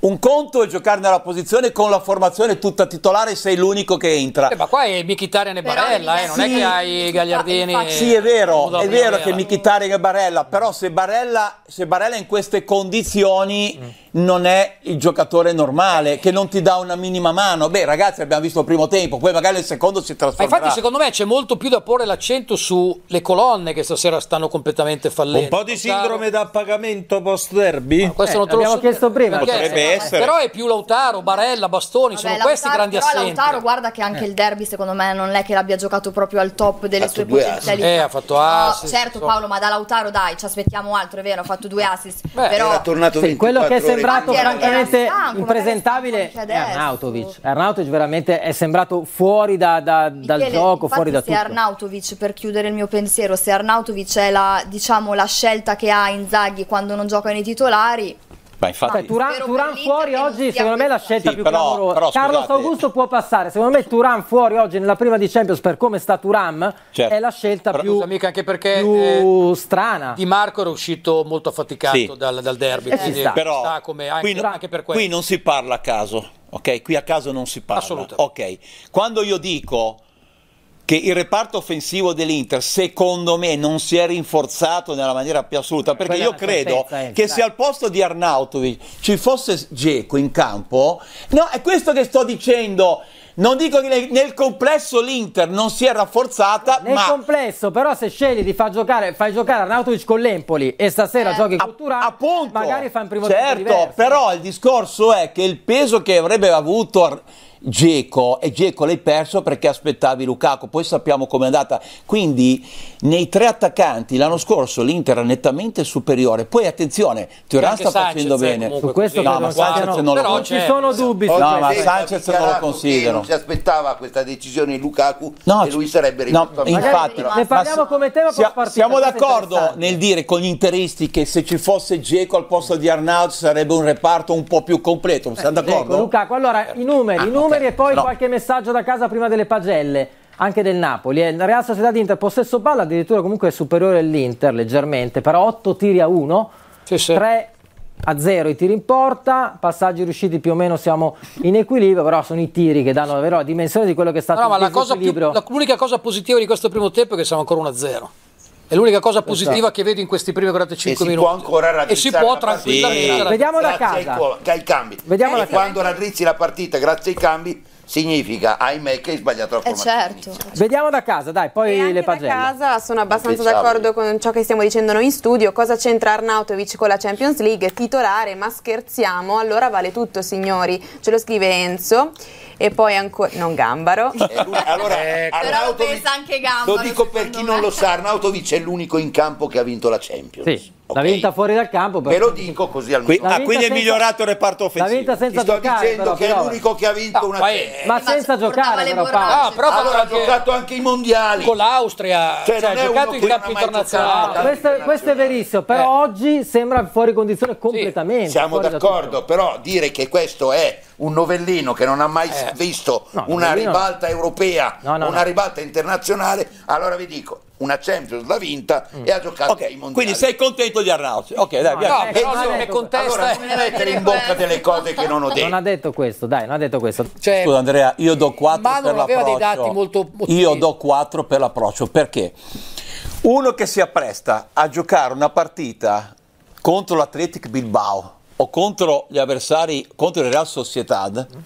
un conto è giocare nella posizione con la formazione tutta titolare sei l'unico che entra. Eh, ma qua è Michitarian e Barella, eh, non sì, è che hai i Gagliardini. Sì, è vero, è vero che Michitarian e Barella, però se Barella, se Barella in queste condizioni... Mm non è il giocatore normale, che non ti dà una minima mano. Beh, ragazzi, abbiamo visto il primo tempo, poi magari il secondo si trasforma. Ma infatti, secondo me c'è molto più da porre l'accento sulle colonne che stasera stanno completamente fallendo. Un po' di sindrome Lautaro. da pagamento post derby? Questo eh, non te l'abbiamo lo chiesto prima. Perché, eh, però è più Lautaro, Barella, Bastoni, Vabbè, sono Lautaro, questi grandi però assenti. Lautaro guarda che anche eh. il derby, secondo me, non è che l'abbia giocato proprio al top delle sue potenzialità. Eh, ha fatto assist. No, certo, Paolo, ma da Lautaro dai, ci aspettiamo altro, è vero, ha fatto due assist. Beh, però... era tornato 24 quello che è sempre sembrato francamente stanco, impresentabile è Arnautovic. Arnautovic veramente è sembrato fuori da, da, dal Michele, gioco, fuori da se tutto. Se Arnautovic, per chiudere il mio pensiero, se Arnautovic è la, diciamo, la scelta che ha Inzaghi quando non giocano i titolari, ma infatti... Cioè, Turan, Turan fuori oggi, secondo me, è la scelta sì, più però, clamorosa. Però, Carlos scusate. Augusto può passare. Secondo me, Turan fuori oggi nella prima di Champions per come sta Turan certo. è la scelta però, più, amica, anche perché, più eh, strana. Di Marco era uscito molto affaticato sì. dal, dal, derby. Eh, quindi, sta. Però, sta come anche, qui, anche per questo. qui non si parla a caso. Ok, qui a caso non si parla. Assolutamente. Ok, quando io dico che il reparto offensivo dell'Inter secondo me non si è rinforzato nella maniera più assoluta eh, perché Quella io credo eh, che dai. se al posto di Arnautovic ci fosse Geco in campo no è questo che sto dicendo non dico che nel, complesso l'Inter non si è rafforzata. Nel ma... complesso, però, se scegli di far giocare, fai giocare Arnautovic con l'Empoli e stasera eh, giochi con cultura appunto, magari fa un primo certo, Certo, però il discorso è che il peso che avrebbe avuto Geco e Geco l'hai perso perché aspettavi Lukaku, poi sappiamo com'è andata. Quindi nei tre attaccanti l'anno scorso l'Inter era nettamente superiore. Poi attenzione, Turan sta Sanchez facendo eh, bene. Comunque, questo no, ma Sanchez no. non lo non ci sono dubbi. No, ma Sanchez non lo considero. Non si aspettava questa decisione di Lukaku no, e lui sarebbe rimasto no, a infatti, ne parliamo come tema sia, partita, Siamo d'accordo nel dire con gli interisti che se ci fosse Geco al posto di Arnaud sarebbe un reparto un po' più completo. Siamo eh, d'accordo? Lukaku, allora i numeri, i ah, numeri e poi qualche messaggio da casa prima delle pagelle anche del Napoli. Eh. La Real Sociedad Inter possesso palla addirittura comunque superiore all'Inter leggermente, però 8 tiri a 1, sì, sì. 3 a 0 i tiri in porta, passaggi riusciti più o meno siamo in equilibrio, però sono i tiri che danno davvero la dimensione di quello che è stato no, ma la l'unica cosa positiva di questo primo tempo è che siamo ancora 1 a 0. È l'unica cosa esatto. positiva esatto. che vedo in questi primi 45 e minuti. Si può ancora raddrizzare. E si può tranquillamente. Sì. Vediamo da casa. Ai, ai cambi. Vediamo e da quando raddrizzi la partita grazie ai cambi significa ahimè che hai sbagliato la eh, formazione. Certo. Eh certo. Vediamo da casa, dai, poi e le pagelle. da casa sono abbastanza d'accordo con ciò che stiamo dicendo noi in studio. Cosa c'entra Arnautovic con la Champions League? Titolare, ma scherziamo, allora vale tutto, signori. Ce lo scrive Enzo e poi ancora non Gambaro. Lui, allora, eh, Arnautovic, Però lo pensa anche Gambaro. Lo dico per chi me. non lo sa, Arnautovic è l'unico in campo che ha vinto la Champions. Sì. Okay. La vinta fuori dal campo. Ve lo dico così almeno. Qui, ah, quindi senza, è migliorato il reparto offensivo. La vinta senza Ti sto giocare, dicendo però, che però, è l'unico che ha vinto no, una ma, ma senza giocare, però, Paolo. Ah, però allora ha giocato anche i mondiali. Con l'Austria, cioè, cioè ha giocato in campo internazionale. Questo, questo, è verissimo, però eh. oggi sembra fuori condizione completamente. Sì, siamo d'accordo, però dire che questo è un novellino che non ha mai eh. visto no, una ribalta europea, una ribalta internazionale, allora vi dico, una Champions l'ha vinta mm. e ha giocato okay. i mondiali. Quindi sei contento di Arnauzi? Ok, dai, no, via. No, no, non contesta. Allora, non mettere in bocca delle cose che non ho detto. Non ha detto questo, dai, non ha detto questo. Cioè, Scusa Andrea, io do 4 per l'approccio. ma non aveva dei dati Molto, molto io do 4 per l'approccio, perché uno che si appresta a giocare una partita contro l'Athletic Bilbao o contro gli avversari, contro il Real Sociedad mm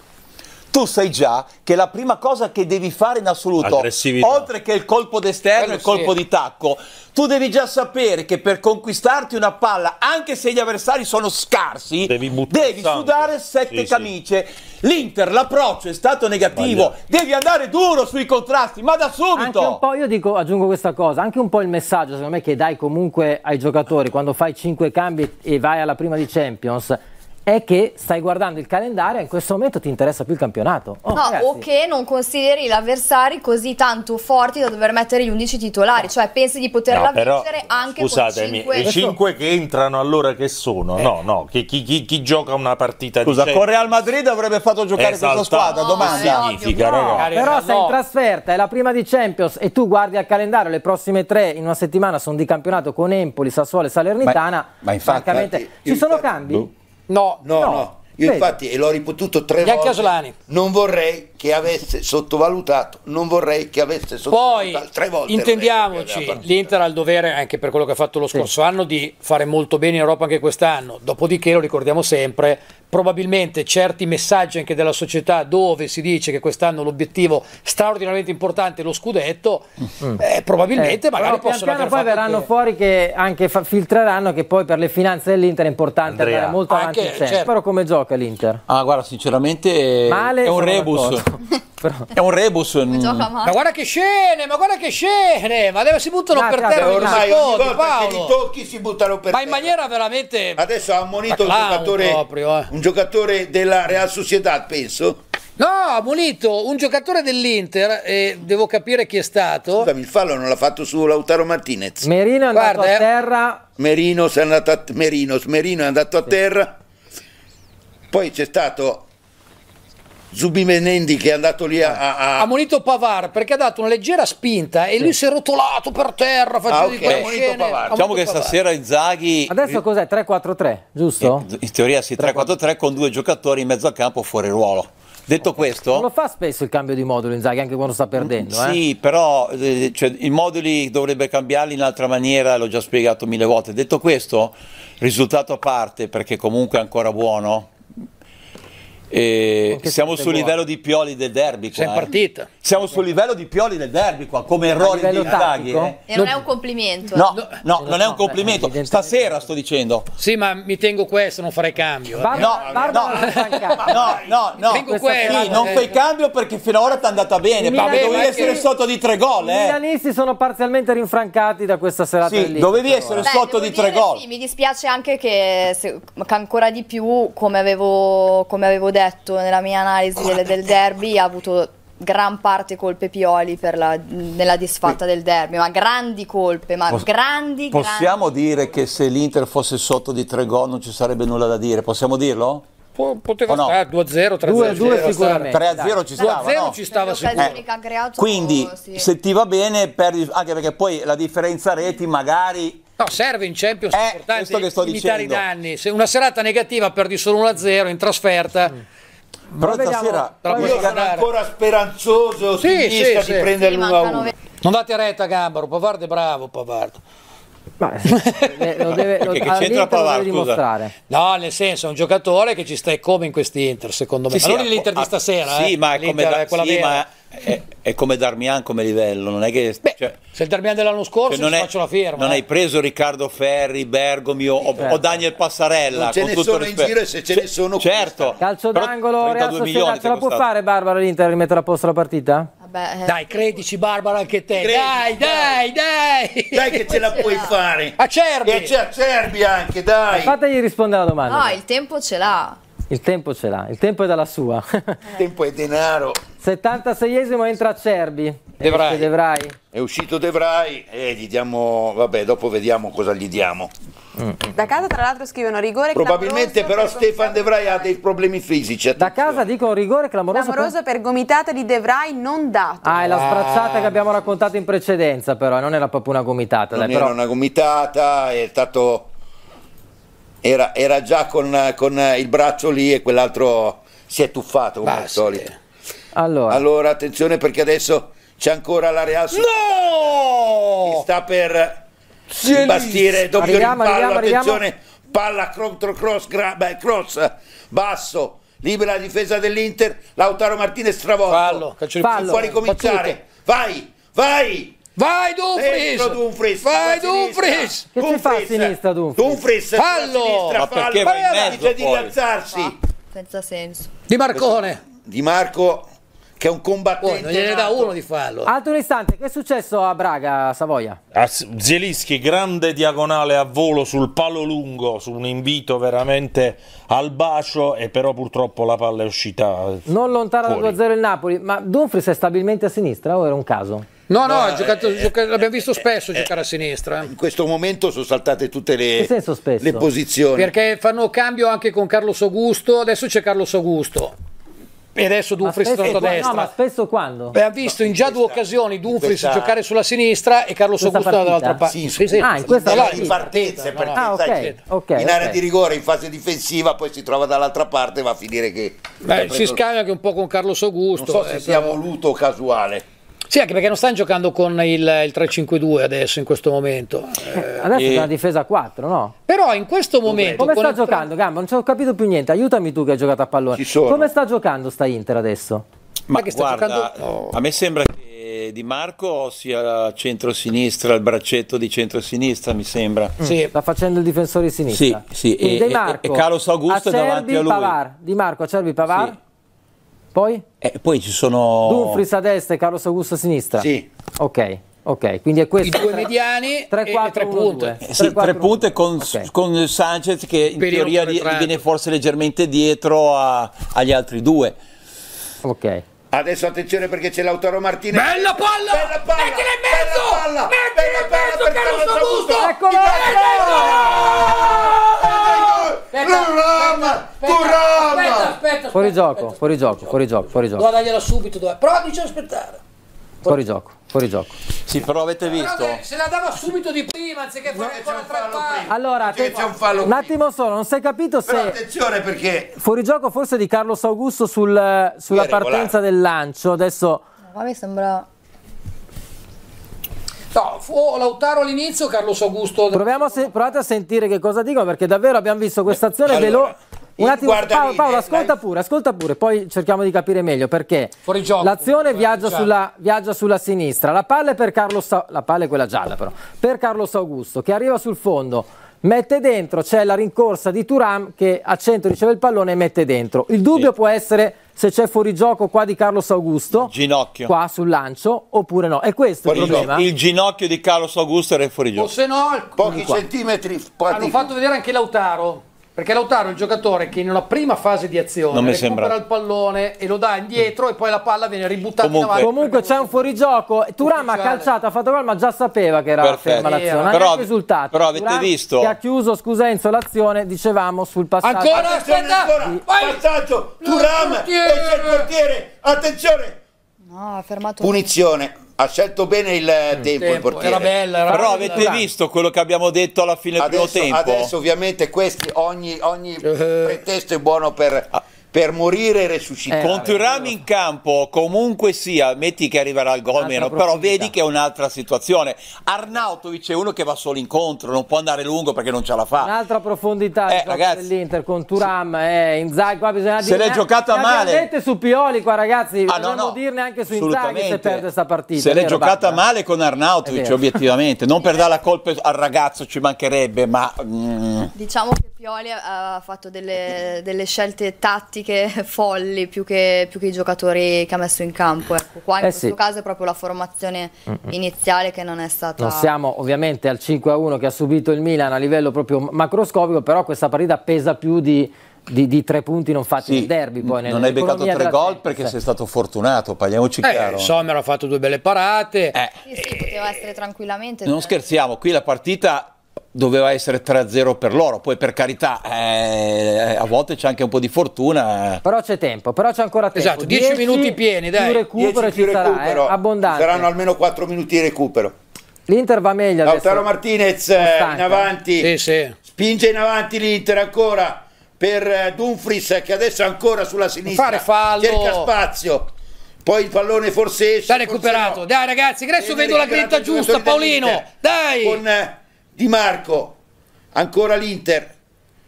tu sai già che la prima cosa che devi fare in assoluto, oltre che il colpo d'esterno e il colpo sì. di tacco, tu devi già sapere che per conquistarti una palla, anche se gli avversari sono scarsi, devi, devi sudare sette sì, camicie. Sì. L'Inter, l'approccio è stato negativo, Sbagliato. devi andare duro sui contrasti, ma da subito! Anche un po', io dico, aggiungo questa cosa, anche un po' il messaggio secondo me che dai comunque ai giocatori quando fai cinque cambi e vai alla prima di Champions è che stai guardando il calendario e in questo momento ti interessa più il campionato. Oh, no, ragazzi. o che non consideri gli avversari così tanto forti da dover mettere gli 11 titolari, no. cioè pensi di poterla no, però, vincere anche scusatemi, con 5. i 5 che entrano allora che sono? Eh. No, no, chi, chi, chi, chi, gioca una partita Scusa, di... Scusa, con Real Madrid avrebbe fatto giocare Esalta. questa esatto. squadra, no, domanda. Significa, no. Ragazzi. Però sei in trasferta, è la prima di Champions e tu guardi al calendario, le prossime tre in una settimana sono di campionato con Empoli, Sassuolo e Salernitana. Ma, ma infatti... Francamente, ci sono cambi? Boh. No, no, no. no. Io Vedi. infatti, e l'ho ripetuto tre Bianca volte, Solani. non vorrei che avesse sottovalutato, non vorrei che avesse sottovalutato Poi, tre volte. Intendiamoci, l'Inter ha il dovere, anche per quello che ha fatto lo scorso sì. anno, di fare molto bene in Europa anche quest'anno. Dopodiché, lo ricordiamo sempre, probabilmente certi messaggi anche della società dove si dice che quest'anno l'obiettivo straordinariamente importante è lo scudetto, mm. eh, probabilmente eh, magari pian possono poi verranno che... fuori che anche fa- filtreranno che poi per le finanze dell'Inter è importante Andrea. andare molto avanti anche, in senso. Certo. Però come gioca l'Inter? Ah, guarda, sinceramente Male è un rebus. Però... È un rebus. Non mm. gioca mai. Ma guarda che scene, ma guarda che scene! Ma adesso si buttano no, per terra no, ormai ogni volta che li tocchi si buttano per ma terra. Ma in maniera veramente. Adesso ha ammonito un giocatore, proprio, eh. un giocatore della Real Sociedad, penso. No, ha munito un giocatore dell'Inter, eh, devo capire chi è stato. Scusami, il fallo non l'ha fatto su Lautaro Martinez. Merino è andato a eh. terra. Merino è andato a, Merino, Merino è andato a terra. Poi c'è stato Zubi che è andato lì a, a... Ha monito Pavar perché ha dato una leggera spinta e lui si è rotolato per terra facendo ah, okay. di quelle scene. Pavar. Diciamo che Pavar. stasera Inzaghi... Adesso cos'è? 3-4-3, giusto? In, in teoria sì, 3-4-3 con due giocatori in mezzo a campo fuori ruolo. Detto okay. questo... Non lo fa spesso il cambio di modulo Inzaghi, anche quando sta perdendo. Mm, eh? Sì, però eh, cioè, i moduli dovrebbe cambiarli in altra maniera, l'ho già spiegato mille volte. Detto questo, risultato a parte, perché comunque è ancora buono, e siamo sul livello di Pioli del derby. Qua, Sei eh? partita siamo sul livello di Pioli del derby qua, come errori di Inzaghi. Eh? E non è un complimento. No, no, no non è un complimento. Stasera sto dicendo. Sì, ma mi tengo questo, non farei cambio. Eh. Barba, no, barba no, no, no, Tengo questo. Sì, non fai cambio perché finora ti è andata bene, ma dovevi essere sotto di tre gol. Eh. I milanisti sono parzialmente rinfrancati da questa serata sì, lì. dovevi essere Beh, sotto di tre gol. Sì, mi dispiace anche che, se, che ancora di più, come avevo, come avevo, detto nella mia analisi del, del derby, ha avuto gran parte colpe Pioli la, nella disfatta del derby, ma grandi colpe, ma Poss grandi Possiamo grandi... dire che se l'Inter fosse sotto di tre gol non ci sarebbe nulla da dire, possiamo dirlo? poteva no? stare 2-0, 3-0, sicuramente. 3-0 ci stava, 0 no? ci stava sicuramente. Eh. Quindi sì. se ti va bene perdi anche perché poi la differenza reti magari No, serve in Champions è eh, importante che sto limitare dicendo. i danni. Se una serata negativa perdi solo 1-0 in trasferta. Mm però vediamo. stasera la sono ancora speranzoso sì, sì, di sì. prendere l'1 a 1. Non date retta Gambaro, Pavardo è bravo Pavardo. Ma eh, lo deve, lo, che c'entra Pavar, dimostrare. No, nel senso, è un giocatore che ci sta e come in questi Inter secondo me. Sì, ma sì, non l'Inter di ah, stasera. Sì, eh. ma è come, da, è, sì, ma è, è come Darmian come livello, non è che... Beh, cioè, se il Darmian dell'anno scorso cioè non è, faccio la firma. Non eh. hai preso Riccardo Ferri, Bergomi o, certo. o Daniel Passarella. Non ce ne sono in giro e se ce ne sono... Certo. Calcio d'angolo, ce la può fare Barbara l'Inter rimettere a posto la partita? Vabbè, eh. Dai, credici Barbara anche te. Credici, dai, dai, dai, dai. Dai che ce la puoi fare. Acerbi. E c'è Acerbi anche, dai. Fategli rispondere alla domanda. No, il tempo ce l'ha. Il tempo ce l'ha, il tempo è dalla sua. Il tempo è denaro. 76esimo entra Acerbi. Devrai. È uscito Devrai e eh, gli diamo, vabbè, dopo vediamo cosa gli diamo. Mm. Da casa tra l'altro scrivono rigore Probabilmente però per Stefan De Vrij ha dei problemi fisici. Attenzione. Da casa dico rigore clamoroso. Clamoroso per, per gomitata di De Vrij non dato. Ah, è la ah. sprazzata che abbiamo raccontato in precedenza però, non era proprio una gomitata. Non dai, era però... una gomitata, è stato... Era, era già con, con, il braccio lì e quell'altro si è tuffato come Basta. al solito. Allora. allora attenzione perché adesso c'è ancora la Real Sociedad. No! Sta per Cielissimo. Bastiere, doppio arriviamo, rimpallo, arriviamo, attenzione, arriviamo. palla contro cross, beh, cross, basso, libera la difesa dell'Inter, Lautaro Martinez stravolto. Fallo, calcio fallo. Può ricominciare, vai, vai! Vai Dumfries! Dumfries! Vai Dumfries! Che Dumfries. ci fa a sinistra Dumfries? Dumfries! Fallo! Sinistra, Ma perché fallo. vai in mezzo Dice poi. di rialzarsi! Ah, senza senso. Di Marcone! Di Marco che è un combattente. Oh, non gliene dà uno di farlo. Altro istante, che è successo a Braga, Savoia? A Zielischi, grande diagonale a volo sul palo lungo, su un invito veramente al bacio, e però purtroppo la palla è uscita. Non lontana dal 2-0 il Napoli, ma Dumfries è stabilmente a sinistra o era un caso? No, no, no giocato, eh, gioca eh, l'abbiamo visto eh, spesso eh, giocare a sinistra. In questo momento sono saltate tutte le, le, posizioni. Perché fanno cambio anche con Carlos Augusto, adesso c'è Carlos Augusto e adesso Dumfries sta a destra. No, ma spesso quando? Beh, ha visto in già due occasioni Dumfries questa... giocare sulla sinistra e Carlos Augusto dall'altra parte. Sì, sì, sì. Ah, in questa no, in partenza, partenza ah, okay. Okay, in okay. area di rigore in fase difensiva, poi si trova dall'altra parte e va a finire che Beh, si scambia anche un po' con Carlo Sogusto. Non so se eh, sia voluto o casuale. Sì, anche perché non stanno giocando con il, il 3-5-2 adesso in questo momento. Eh, adesso e... Eh. è una difesa a 4, no? Però in questo momento... Come sta giocando, 3... Gamba? Non ho capito più niente. Aiutami tu che hai giocato a pallone. Come sta giocando sta Inter adesso? Ma, Ma guarda, giocando... oh. a me sembra che Di Marco sia centro-sinistra, il braccetto di centro-sinistra, mi sembra. Mm, sì. Sta facendo il difensore sinistro. Sì, sì. e, Marco, e, Carlos Augusto è davanti a lui. Pavar. Di Marco, Acerbi, Pavar. Sì. Poi? Eh, poi ci sono... Dumfries a destra e Carlos Augusto a sinistra? Sì. Ok. Ok, quindi è questo. I due mediani 3, 4, 3 punti. Eh, sì, 3, 4, con, okay. con, Sanchez che in Perino teoria viene forse leggermente dietro a, agli altri due. Ok. Adesso attenzione perché c'è Lautaro Martinez. Bella palla! Bella palla! Mettila in mezzo! Bella palla! Mettila in mezzo, bella Carlos Augusto! Eccolo! Eccolo! Eccolo! Eccolo! Eccolo! Eccolo! Eccolo! aspetta. Fuori gioco, fuori gioco, fuori gioco, fuori gioco. Guadagnala subito, dove... però dice aspettare. Fuori gioco, fuori gioco. Sì, però avete visto. Però se, la dava subito di prima anziché fare ancora tre pali. Allora, te, un attimo solo, non sei capito se. Però attenzione perché. Fuori gioco forse di Carlos Augusto sul, sulla partenza del lancio. Adesso. Ma mi sembra. No, o oh, Lautaro all'inizio Carlos Augusto. Proviamo se, provate a sentire che cosa dicono perché davvero abbiamo visto questa azione allora. veloce un attimo, Paolo, Paolo eh, ascolta pure, ascolta pure, poi cerchiamo di capire meglio perché l'azione viaggia certo. sulla, viaggia sulla sinistra, la palla è per Carlos, la palla è quella gialla però, per Carlos Augusto che arriva sul fondo, mette dentro, c'è la rincorsa di Turam che a centro riceve il pallone e mette dentro. Il dubbio sì. può essere se c'è fuorigioco qua di Carlos Augusto, ginocchio. qua sul lancio, oppure no. È questo fuori il problema? Il ginocchio di Carlos Augusto era fuorigioco. O se no, pochi centimetri. Hanno fatto vedere anche Lautaro perché Lautaro è il giocatore che in una prima fase di azione non mi sembra. il pallone e lo dà indietro e poi la palla viene ributtata comunque, Comunque c'è un fuorigioco. Turam ha calciato, ha fatto gol, ma già sapeva che era Perfetto. ferma l'azione. Però, risultato. però avete Turam visto. Che ha chiuso scusa Enzo, l'azione, dicevamo, sul passaggio. Ancora, aspetta! Ancora, sì. passaggio, Turam, c'è il portiere, attenzione! No, ha fermato. Punizione. Ha scelto bene il tempo, eh, tempo. il Era bella, era Però bella. avete visto quello che abbiamo detto alla fine del primo tempo? Adesso ovviamente questi, ogni, ogni eh. pretesto è buono per... Ah per morire e resuscitare. Eh, Con Turam in campo, comunque sia, metti che arriverà il gol meno, però vedi che è un'altra situazione. Arnautovic è uno che va solo incontro, non può andare lungo perché non ce la fa. Un'altra profondità eh, ragazzi, dell'Inter con Turam e eh, Inzaghi, qua bisogna dire... Se l'è eh, giocata ne male... Vedete su Pioli qua ragazzi, ah, no, no, dirne anche su Inzaghi se perde questa partita. Se l'è giocata Bacca? male con Arnautovic obiettivamente, non per dare la colpa al ragazzo ci mancherebbe, ma... Mm. Diciamo che Pioli ha fatto delle, delle scelte tattiche folli più che, più che, i giocatori che ha messo in campo. Ecco, qua in eh questo sì. caso è proprio la formazione mm -mm. iniziale che non è stata... Non siamo ovviamente al 5-1 che ha subito il Milan a livello proprio macroscopico, però questa partita pesa più di... Di, di, tre punti non fatti sì, in derby. Poi, non hai beccato tre gol gente. perché sì. sei stato fortunato, parliamoci eh, chiaro. Sommer ha fatto due belle parate. Eh. Sì, sì, poteva essere tranquillamente. Non scherziamo, qui la partita doveva essere 3-0 per loro, poi per carità eh, a volte c'è anche un po' di fortuna. Eh. Però c'è tempo, però c'è ancora tempo. Esatto, 10 minuti pieni, dai. Più recupero ci più sarà, eh, recupero. Eh, abbondante. Saranno almeno 4 minuti di recupero. L'Inter va meglio adesso. Lautaro Martinez eh, in avanti. Sì, sì. Spinge in avanti l'Inter ancora per Dumfries che adesso è ancora sulla sinistra. Fare fallo. Cerca spazio poi il pallone forse esce. Sta recuperato. No. Dai ragazzi, adesso vedo la grinta giusta, Paolino. Dai! Con di Marco, ancora l'Inter,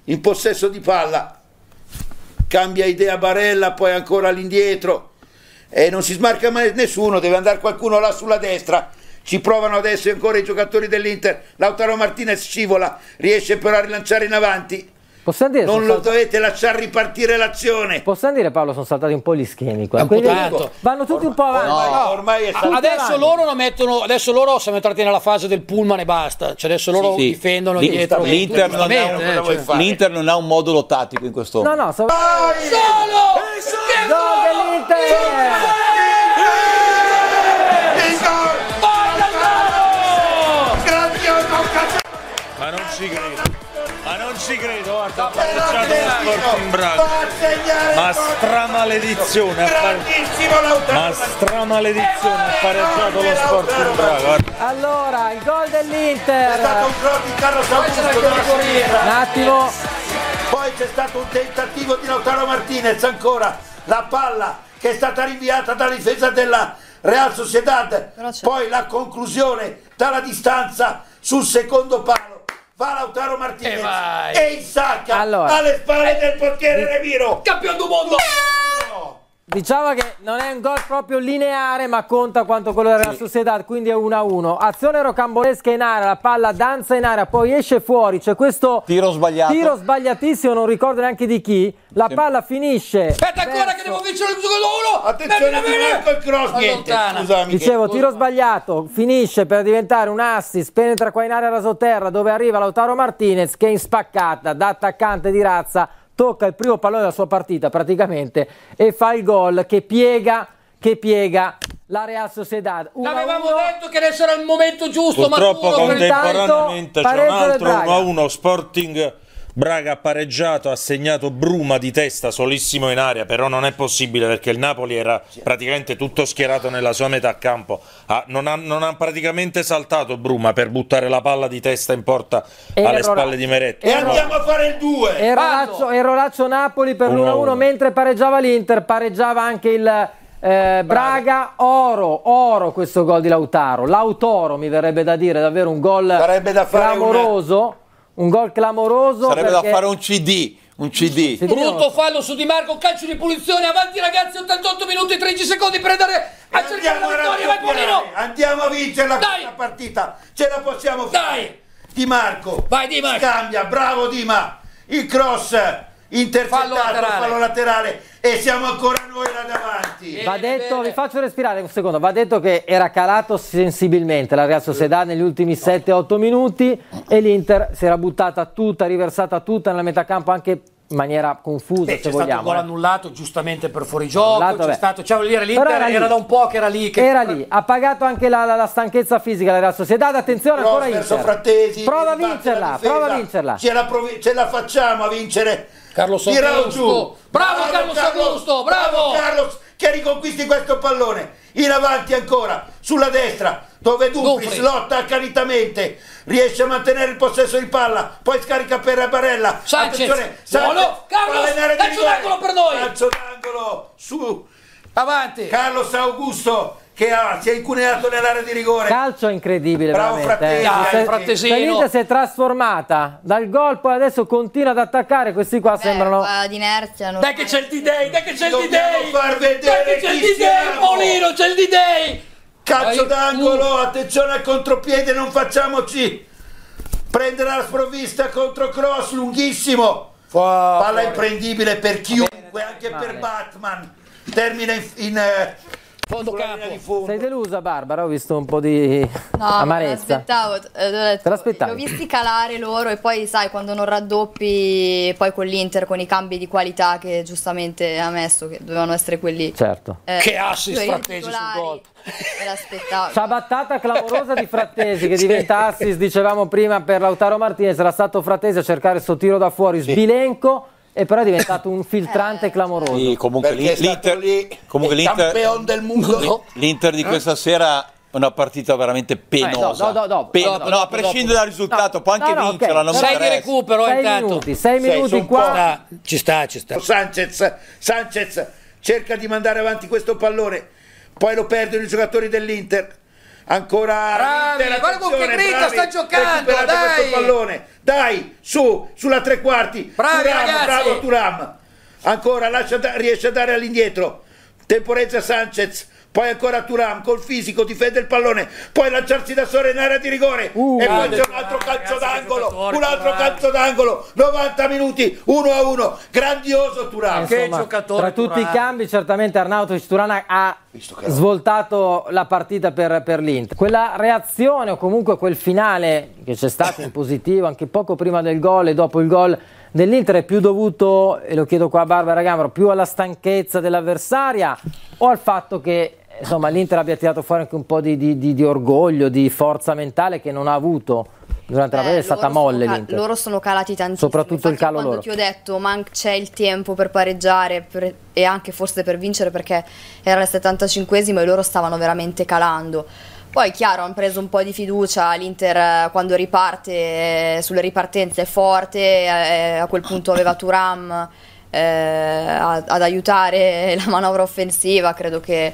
in possesso di palla, cambia idea Barella, poi ancora all'indietro, e non si smarca mai nessuno, deve andare qualcuno là sulla destra, ci provano adesso ancora i giocatori dell'Inter, Lautaro Martinez scivola, riesce però a rilanciare in avanti, Possiamo dire, non lo salt... dovete lasciar ripartire l'azione. Possiamo dire, Paolo, sono saltati un po' gli schemi qua. Quindi, vanno tutti ormai, un po' avanti. No, ormai è saltato. Adesso loro non mettono. Adesso loro siamo entrati nella fase del pullman e basta. Cioè adesso loro sì, sì. difendono L- dietro. L'Inter non, eh, cioè. L'Inter non, ha un modulo tattico in questo momento. No, no, so... solo! E solo! Dove l'Inter! Solo! Ma non ci credo ci credo, guarda, Ma stramaledizione ha pareggiato. Ma stramaledizione ha pareggiato lo sport in Braga. Allora, il gol dell'Inter. È stato un di Carlo Saputo, un attimo. Poi c'è stato un tentativo di Lautaro Martinez ancora, la palla che è stata rinviata dalla difesa della Real Sociedad, poi la conclusione dalla distanza sul secondo palo fa Lautaro Martinez e, e in sacca allora, alle spalle eh, del portiere Reviro campione del mondo Diciamo che non è un gol proprio lineare, ma conta quanto quello della sì. Società, quindi è 1-1. Azione rocambolesca in area, la palla danza in area, poi esce fuori. C'è questo tiro sbagliato. Tiro sbagliatissimo, non ricordo neanche di chi. La sì. palla finisce. Aspetta verso... ancora che devo vincere il secondo uno. Attenzione, diventa il cross, Scusami, Dicevo, tiro ma... sbagliato, finisce per diventare un assist, penetra qua in area rasoterra dove arriva Lautaro Martinez che è in spaccata da attaccante di razza tocca il primo pallone della sua partita praticamente e fa il gol che piega, che piega la Real Sociedad. Avevamo detto che adesso era il momento giusto, ma Purtroppo contemporaneamente c'è un altro 1-1 Sporting Braga ha pareggiato, ha segnato Bruma di testa solissimo in aria, però non è possibile perché il Napoli era praticamente tutto schierato nella sua metà campo. Ah, non, ha, non, ha, praticamente saltato Bruma per buttare la palla di testa in porta e alle spalle Lazio. di Meretti. E andiamo a fare il 2! Ero Lazio Napoli per l'1-1 mentre pareggiava l'Inter, pareggiava anche il... Eh, Braga, oro, oro questo gol di Lautaro. Lautoro mi verrebbe da dire, davvero un gol clamoroso. Una un gol clamoroso. Sarebbe perché... da fare un CD. Un CD. Sì, Brutto fallo su Di Marco, calcio di punizione, avanti ragazzi, 88 minuti e 13 secondi per andare a cercare la vittoria, vai Polino! Andiamo a vincerla Dai. partita, ce la possiamo fare! Dai! Di Marco, vai Dima! Cambia, bravo Dima! Il cross, intercettato fallo laterale. fallo laterale e siamo ancora noi là davanti va detto, vi faccio respirare un secondo va detto che era calato sensibilmente la Real Sociedad negli ultimi 7-8 minuti e l'Inter si era buttata tutta, riversata tutta nella metà campo anche in maniera confusa Beh, se c'è vogliamo. stato un gol eh. annullato giustamente per fuorigioco, annullato, c'è stato, cioè, dire, l'Inter era, era, da un po' che era lì. Che... Era lì, ha pagato anche la, la, la stanchezza fisica della Sociedad, attenzione Roster, ancora Inter. Frattesi, prova a vincerla, prova a vincerla. Ce la, provi- ce la facciamo a vincere. Carlo Sotosto. Bravo, bravo Carlo Sotosto, bravo. bravo Carlo che riconquisti questo pallone. In avanti ancora, sulla destra, dove Duplis lotta accanitamente, riesce a mantenere il possesso di palla, poi scarica per Barella. Sanchez, Attenzione, Carlos, calcio d'angolo per noi. Calcio d'angolo, su. Avanti. Carlos Augusto che ha, si è incuneato nell'area di rigore. Calcio incredibile, Bravo veramente. Frattesi. Eh. Dai, si è trasformata dal gol, poi adesso continua ad attaccare. Questi qua Beh, sembrano. Qua d'inerzia. Dai che c'è il D-Day, dai che c'è il D-Day! Dai che c'è il D-Day, Paolino, c'è il D-Day! Calcio d'angolo, uh. attenzione al contropiede, non facciamoci prendere la sprovvista contro cross lunghissimo. Palla imprendibile per chiunque, anche per Batman. Termina in, in eh, Fondo capo. Sei delusa Barbara? Ho visto un po' di no, amarezza. No, eh, te l'aspettavo. L'ho visti calare loro e poi sai quando non raddoppi poi con l'Inter con i cambi di qualità che giustamente ha messo che dovevano essere quelli. Certo. Eh, che assist frattesi sul gol. Me l'aspettavo. Ciabattata clamorosa di Frattesi che diventa assist, dicevamo prima, per Lautaro Martinez. Era stato Frattesi a cercare il suo tiro da fuori. Sbilenco e però è diventato un filtrante eh, clamoroso. Sì, comunque Perché l'Inter, lì, comunque l'Inter, campione del mondo. L'Inter di eh? questa sera è una partita veramente penosa. Eh, no, no, no, Pen- no, no, no, a prescindere dal risultato, no, può anche no, no, vincerla. Okay. Non sei di recupero, sei eh, intanto. Minuti, sei minuti sei, qua. Sta, ci sta, ci sta. Sanchez, Sanchez cerca di mandare avanti questo pallone, poi lo perdono i giocatori dell'Inter ancora bravi, guarda con che grinta sta giocando dai. pallone dai su sulla tre quarti bravi Turam, ragazzi. bravo Turam ancora lascia, riesce a dare all'indietro temporeggia Sanchez poi ancora Turam col fisico difende il pallone, poi lanciarsi da solo in area di rigore uh, e poi c'è un altro calcio d'angolo, un altro calcio d'angolo, 90 minuti, 1 a 1, grandioso Turam. Che Insomma, giocatore. Tra tutti Turan. i cambi certamente Arnautovic Turan ha svoltato la partita per, per l'Inter. Quella reazione o comunque quel finale che c'è stato in positivo anche poco prima del gol e dopo il gol dell'Inter è più dovuto, e lo chiedo qua a Barbara Gambro, più alla stanchezza dell'avversaria o al fatto che insomma l'Inter abbia tirato fuori anche un po' di, di, di orgoglio, di forza mentale che non ha avuto durante eh, la partita è stata molle l'Inter. Loro sono calati tantissimo. Soprattutto Infatti, il calo loro. ti ho detto, ma c'è il tempo per pareggiare per, e anche forse per vincere perché era il 75esimo e loro stavano veramente calando. Poi chiaro, hanno preso un po' di fiducia, l'Inter eh, quando riparte eh, sulle ripartenze è forte, eh, eh a quel punto aveva Turam eh, ad aiutare la manovra offensiva, credo che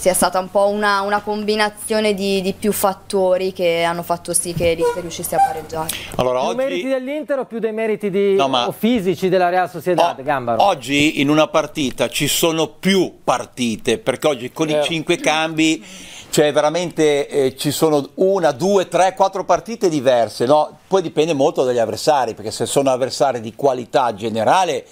sia stata un po' una, una combinazione di, di, più fattori che hanno fatto sì che l'Inter riuscisse a pareggiare. Allora, oggi... meriti dell'Inter o più dei meriti di... no, ma... fisici della Real Sociedad, o... Gambaro? Oggi in una partita ci sono più partite, perché oggi con eh. i certo. cinque cambi cioè veramente eh, ci sono una, due, tre, quattro partite diverse, no? poi dipende molto dagli avversari, perché se sono avversari di qualità generale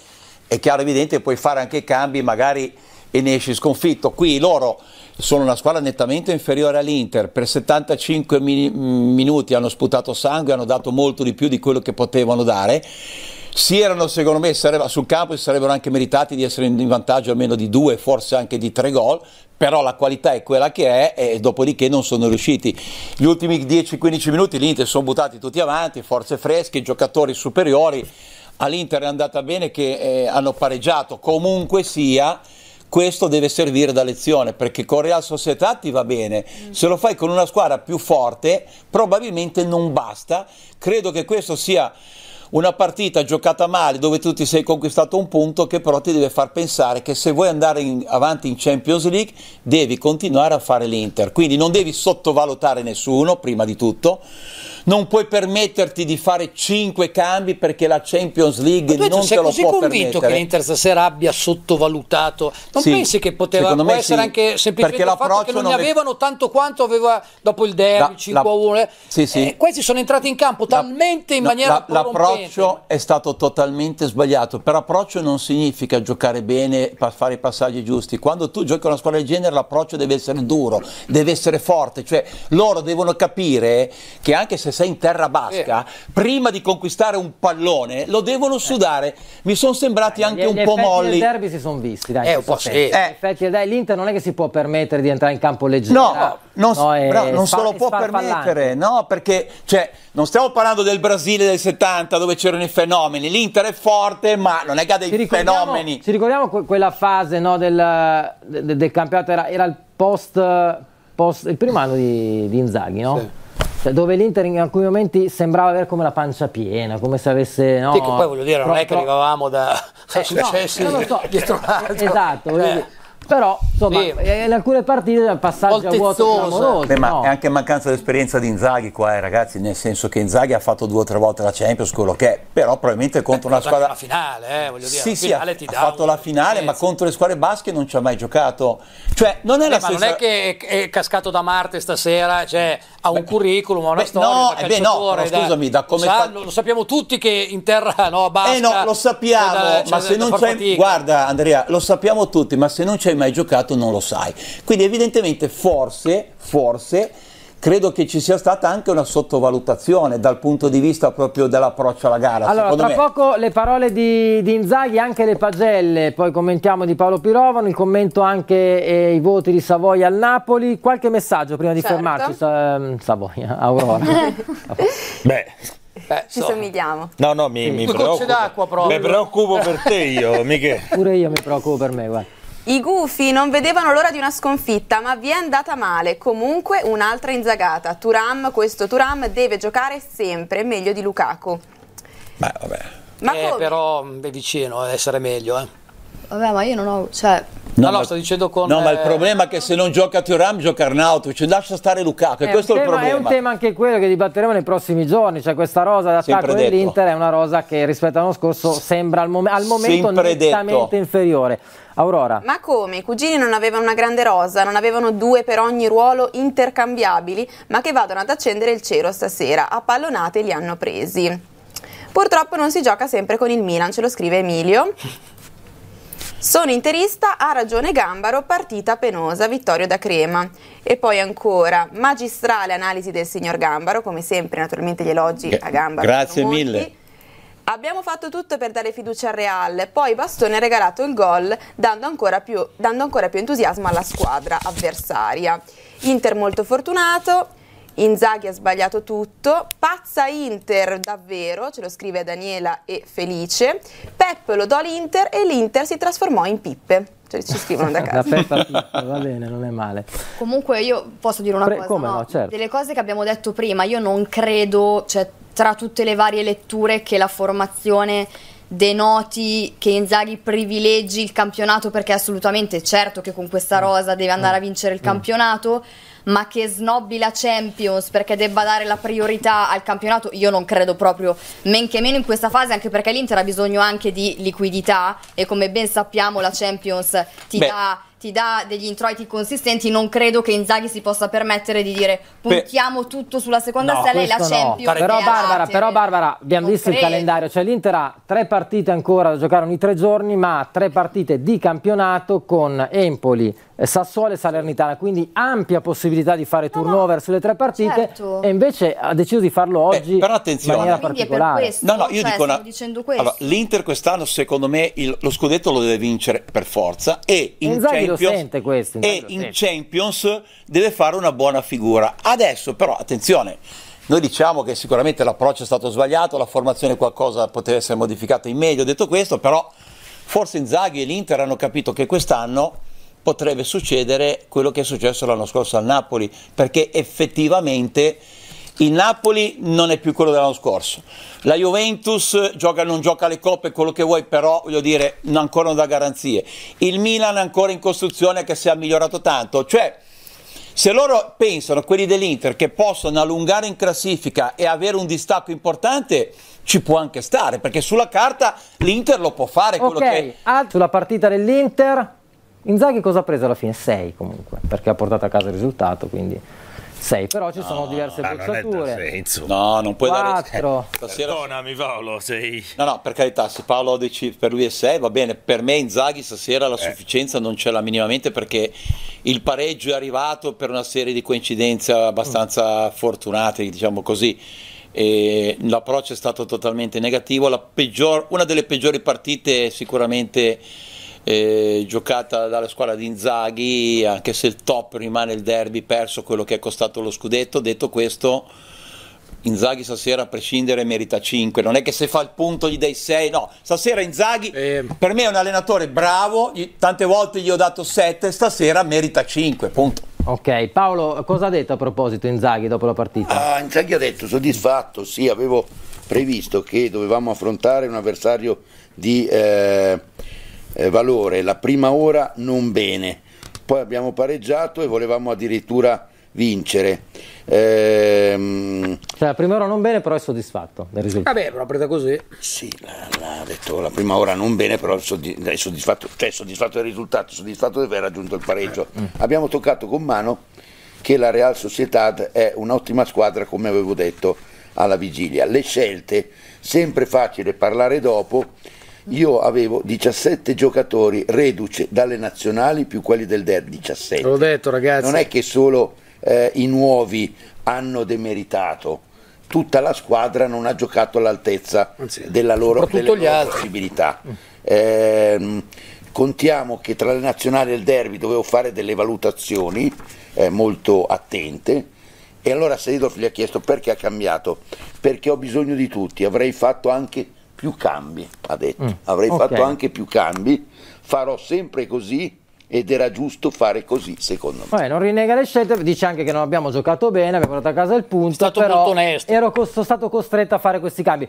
è chiaro evidente puoi fare anche cambi, magari e ne esci sconfitto. Qui loro sono una squadra nettamente inferiore all'Inter, per 75 mi minuti hanno sputato sangue, hanno dato molto di più di quello che potevano dare, si erano secondo me sul campo si sarebbero anche meritati di essere in vantaggio almeno di due, forse anche di tre gol, però la qualità è quella che è e dopodiché non sono riusciti. Gli ultimi 10-15 minuti l'Inter sono buttati tutti avanti, forze fresche, giocatori superiori, all'Inter è andata bene che eh, hanno pareggiato comunque sia questo deve servire da lezione perché con Real Società ti va bene, mm. se lo fai con una squadra più forte probabilmente non basta, credo che questo sia una partita giocata male dove tu ti sei conquistato un punto che però ti deve far pensare che se vuoi andare in, avanti in Champions League devi continuare a fare l'Inter, quindi non devi sottovalutare nessuno prima di tutto non puoi permetterti di fare cinque cambi perché la Champions League non te lo può permettere. Sei così convinto che l'Inter stasera abbia sottovalutato? Non sì, pensi che poteva essere sì, anche semplicemente il fatto che non ne avevano tanto quanto aveva dopo il derby 5-1? Eh. Sì, sì. Eh, questi sono entrati in campo talmente in la, maniera la, L'approccio è stato totalmente sbagliato, per approccio non significa giocare bene, fare i passaggi giusti. Quando tu giochi con una squadra del genere l'approccio deve essere duro, deve essere forte, cioè loro devono capire che anche se se sei in terra basca, sì. Eh. prima di conquistare un pallone, lo devono eh. sudare. Mi sono sembrati dai, anche gli, un gli po' molli. I derby si sono visti, dai. Eh, un po' sì. Eh. l'Inter non è che si può permettere di entrare in campo leggero. No, non, no, è, bravo, non se lo può permettere, no, perché cioè, non stiamo parlando del Brasile del 70 dove c'erano i fenomeni. L'Inter è forte, ma non è che ha dei ci fenomeni. Ci ricordiamo que quella fase no, del, del, del, campionato, era, era il post, post, il primo anno di, di Inzaghi, no? Sì dove l'Inter in alcuni momenti sembrava avere come la pancia piena, come se avesse. No, Dico, poi voglio dire, non è che arrivavamo da, eh, successi no, so. dietro l'altro. Esatto, voglio eh. dire però insomma eh. in alcune partite dal passaggio Moltezzosa. a vuoto clamoroso Beh, ma no. è anche mancanza di esperienza di Inzaghi qua eh, ragazzi nel senso che Inzaghi ha fatto due o tre volte la Champions quello che è però probabilmente contro Beh, una squadra la finale eh, voglio dire sì, sì, ha, ha fatto la finale ma contro le squadre basche non ci ha mai giocato cioè non è Beh, la ma stessa... non è che è cascato da Marte stasera cioè ha un curriculum ha una storia no, da eh, beh, no, no scusami da come lo, sa, lo, sappiamo tutti che in terra no, basca eh no lo sappiamo da, ma se non c'è fatica. guarda Andrea lo sappiamo tutti ma se non c'è mai giocato non lo sai. Quindi evidentemente forse, forse credo che ci sia stata anche una sottovalutazione dal punto di vista proprio dell'approccio alla gara. Allora, tra me. poco le parole di, di Inzaghi, anche le pagelle, poi commentiamo di Paolo Pirovano, il commento anche eh, i voti di Savoia al Napoli. Qualche messaggio prima di certo. fermarci, Sa ehm, Savoia, Aurora. Beh, Beh, ci eh, so. somigliamo. No, no, mi, sì. mi preoccupo. Mi preoccupo per te io, Michele. Pure io mi preoccupo per me, guarda. I gufi non vedevano l'ora di una sconfitta, ma vi è andata male. Comunque un'altra inzagata. Turam, questo Turam deve giocare sempre meglio di Lukaku. Beh, vabbè. Ma eh, però è vicino, essere eh, meglio, eh. Vabbè, ma io non ho, cioè, No, no, ma, sto dicendo con... No, eh... ma il eh, problema è che se non gioca Thuram gioca Arnautovic, cioè, lascia stare Lukaku, eh, questo è il problema. È un tema anche quello che dibatteremo nei prossimi giorni, cioè questa rosa d'attacco dell'Inter è una rosa che rispetto all'anno scorso sembra al, mom al momento Sempre nettamente detto. inferiore. Aurora. Ma come? I cugini non avevano una grande rosa, non avevano due per ogni ruolo intercambiabili, ma che vadano ad accendere il cielo stasera. A pallonate li hanno presi. Purtroppo non si gioca sempre con il Milan, ce lo scrive Emilio. Sono interista, ha ragione Gambaro, partita penosa, Vittorio da Crema. E poi ancora, magistrale analisi del signor Gambaro, come sempre naturalmente gli elogi a Gambaro. Grazie mille. Abbiamo fatto tutto per dare fiducia al Real, poi Bastone ha regalato il gol dando ancora, più, dando ancora più entusiasmo alla squadra avversaria. Inter molto fortunato, Inzaghi ha sbagliato tutto, pazza Inter davvero, ce lo scrive Daniela e Felice, Pep lo do l'Inter e l'Inter si trasformò in Pippe. Cioè, ci scrivono da casa. da Peppa Pig, va bene, non è male. Comunque io posso dire una Pre cosa, no? No, certo. delle cose che abbiamo detto prima, io non credo, cioè, tra tutte le varie letture che la formazione denoti che Inzaghi privilegi il campionato perché assolutamente certo che con questa mm. rosa deve andare a mm. vincere il mm. campionato. Mm ma che snobbi la Champions perché debba dare la priorità al campionato, io non credo proprio, men che meno in questa fase, anche perché l'Inter ha bisogno anche di liquidità e come ben sappiamo la Champions ti Beh. dà ti dà degli introiti consistenti, non credo che Inzaghi si possa permettere di dire puntiamo Beh, tutto sulla seconda no, stella e la no. Champions. Però Barbara, però Barbara, abbiamo non visto credo. il calendario, cioè l'Inter ha tre partite ancora da giocare ogni tre giorni, ma tre partite di campionato con Empoli, eh, Sassuolo e Salernitana, quindi ampia possibilità di fare turnover no, sulle tre partite certo. e invece ha deciso di farlo eh, oggi Beh, però attenzione. in maniera quindi particolare. Questo, no, no, io cioè, dico una... questo. Allora, L'Inter quest'anno secondo me il, lo scudetto lo deve vincere per forza e in Inzaghi Champions questo, e in Champions deve fare una buona figura. Adesso però, attenzione, noi diciamo che sicuramente l'approccio è stato sbagliato, la formazione qualcosa poteva essere modificata in meglio, detto questo, però forse Inzaghi e l'Inter hanno capito che quest'anno potrebbe succedere quello che è successo l'anno scorso al Napoli, perché effettivamente il Napoli non è più quello dell'anno scorso. La Juventus gioca, non gioca le coppe, quello che vuoi, però voglio dire, ancora non dà garanzie. Il Milan è ancora in costruzione che si è migliorato tanto. Cioè, se loro pensano, quelli dell'Inter, che possono allungare in classifica e avere un distacco importante, ci può anche stare, perché sulla carta l'Inter lo può fare. Okay. Che... Sulla partita dell'Inter, Inzaghi cosa ha preso alla fine? 6 comunque, perché ha portato a casa il risultato, quindi... 6, però ci sono no, diverse bozzature. No, non puoi 4. dare 6. Eh, Perdonami Paolo, 6. No, no, per carità, se Paolo dice per lui è 6, va bene, per me Inzaghi stasera la eh. sufficienza non ce l'ha minimamente perché il pareggio è arrivato per una serie di coincidenze abbastanza mm. fortunate, diciamo così. l'approccio è stato totalmente negativo, peggior, una delle peggiori partite sicuramente eh, giocata dalla squadra di Inzaghi, anche se il top rimane il derby perso, quello che è costato lo scudetto, detto questo Inzaghi stasera a prescindere merita 5, non è che se fa il punto gli dai 6, no, stasera Inzaghi eh. per me è un allenatore bravo, tante volte gli ho dato 7, stasera merita 5, punto. Ok, Paolo cosa ha detto a proposito Inzaghi dopo la partita? Ah, Inzaghi ha detto soddisfatto, sì, avevo previsto che dovevamo affrontare un avversario di... Eh eh, valore, la prima ora non bene, poi abbiamo pareggiato e volevamo addirittura vincere. Ehm... Cioè, la prima ora non bene, però è soddisfatto del risultato. Vabbè, l'ho presa così. Sì, l'ha detto la prima ora non bene, però è soddisfatto, cioè, soddisfatto del risultato, soddisfatto di aver raggiunto il pareggio. Mm. mm. Abbiamo toccato con mano che la Real Sociedad è un'ottima squadra, come avevo detto alla vigilia. Le scelte, sempre facile parlare dopo io avevo 17 giocatori reduce dalle nazionali più quelli del DER 17. L'ho detto ragazzi. Non è che solo eh, i nuovi hanno demeritato, tutta la squadra non ha giocato all'altezza della loro, delle loro possibilità. Eh, contiamo che tra le nazionali e il derby dovevo fare delle valutazioni eh, molto attente. E allora Seidorf gli ha chiesto perché ha cambiato, perché ho bisogno di tutti, avrei fatto anche più cambi, ha detto. Mm, Avrei okay. fatto anche più cambi, farò sempre così ed era giusto fare così, secondo me. Vabbè, non rinnega le scelte, dice anche che non abbiamo giocato bene, abbiamo portato a casa il punto, È stato però molto onesto. Ero stato costretto a fare questi cambi.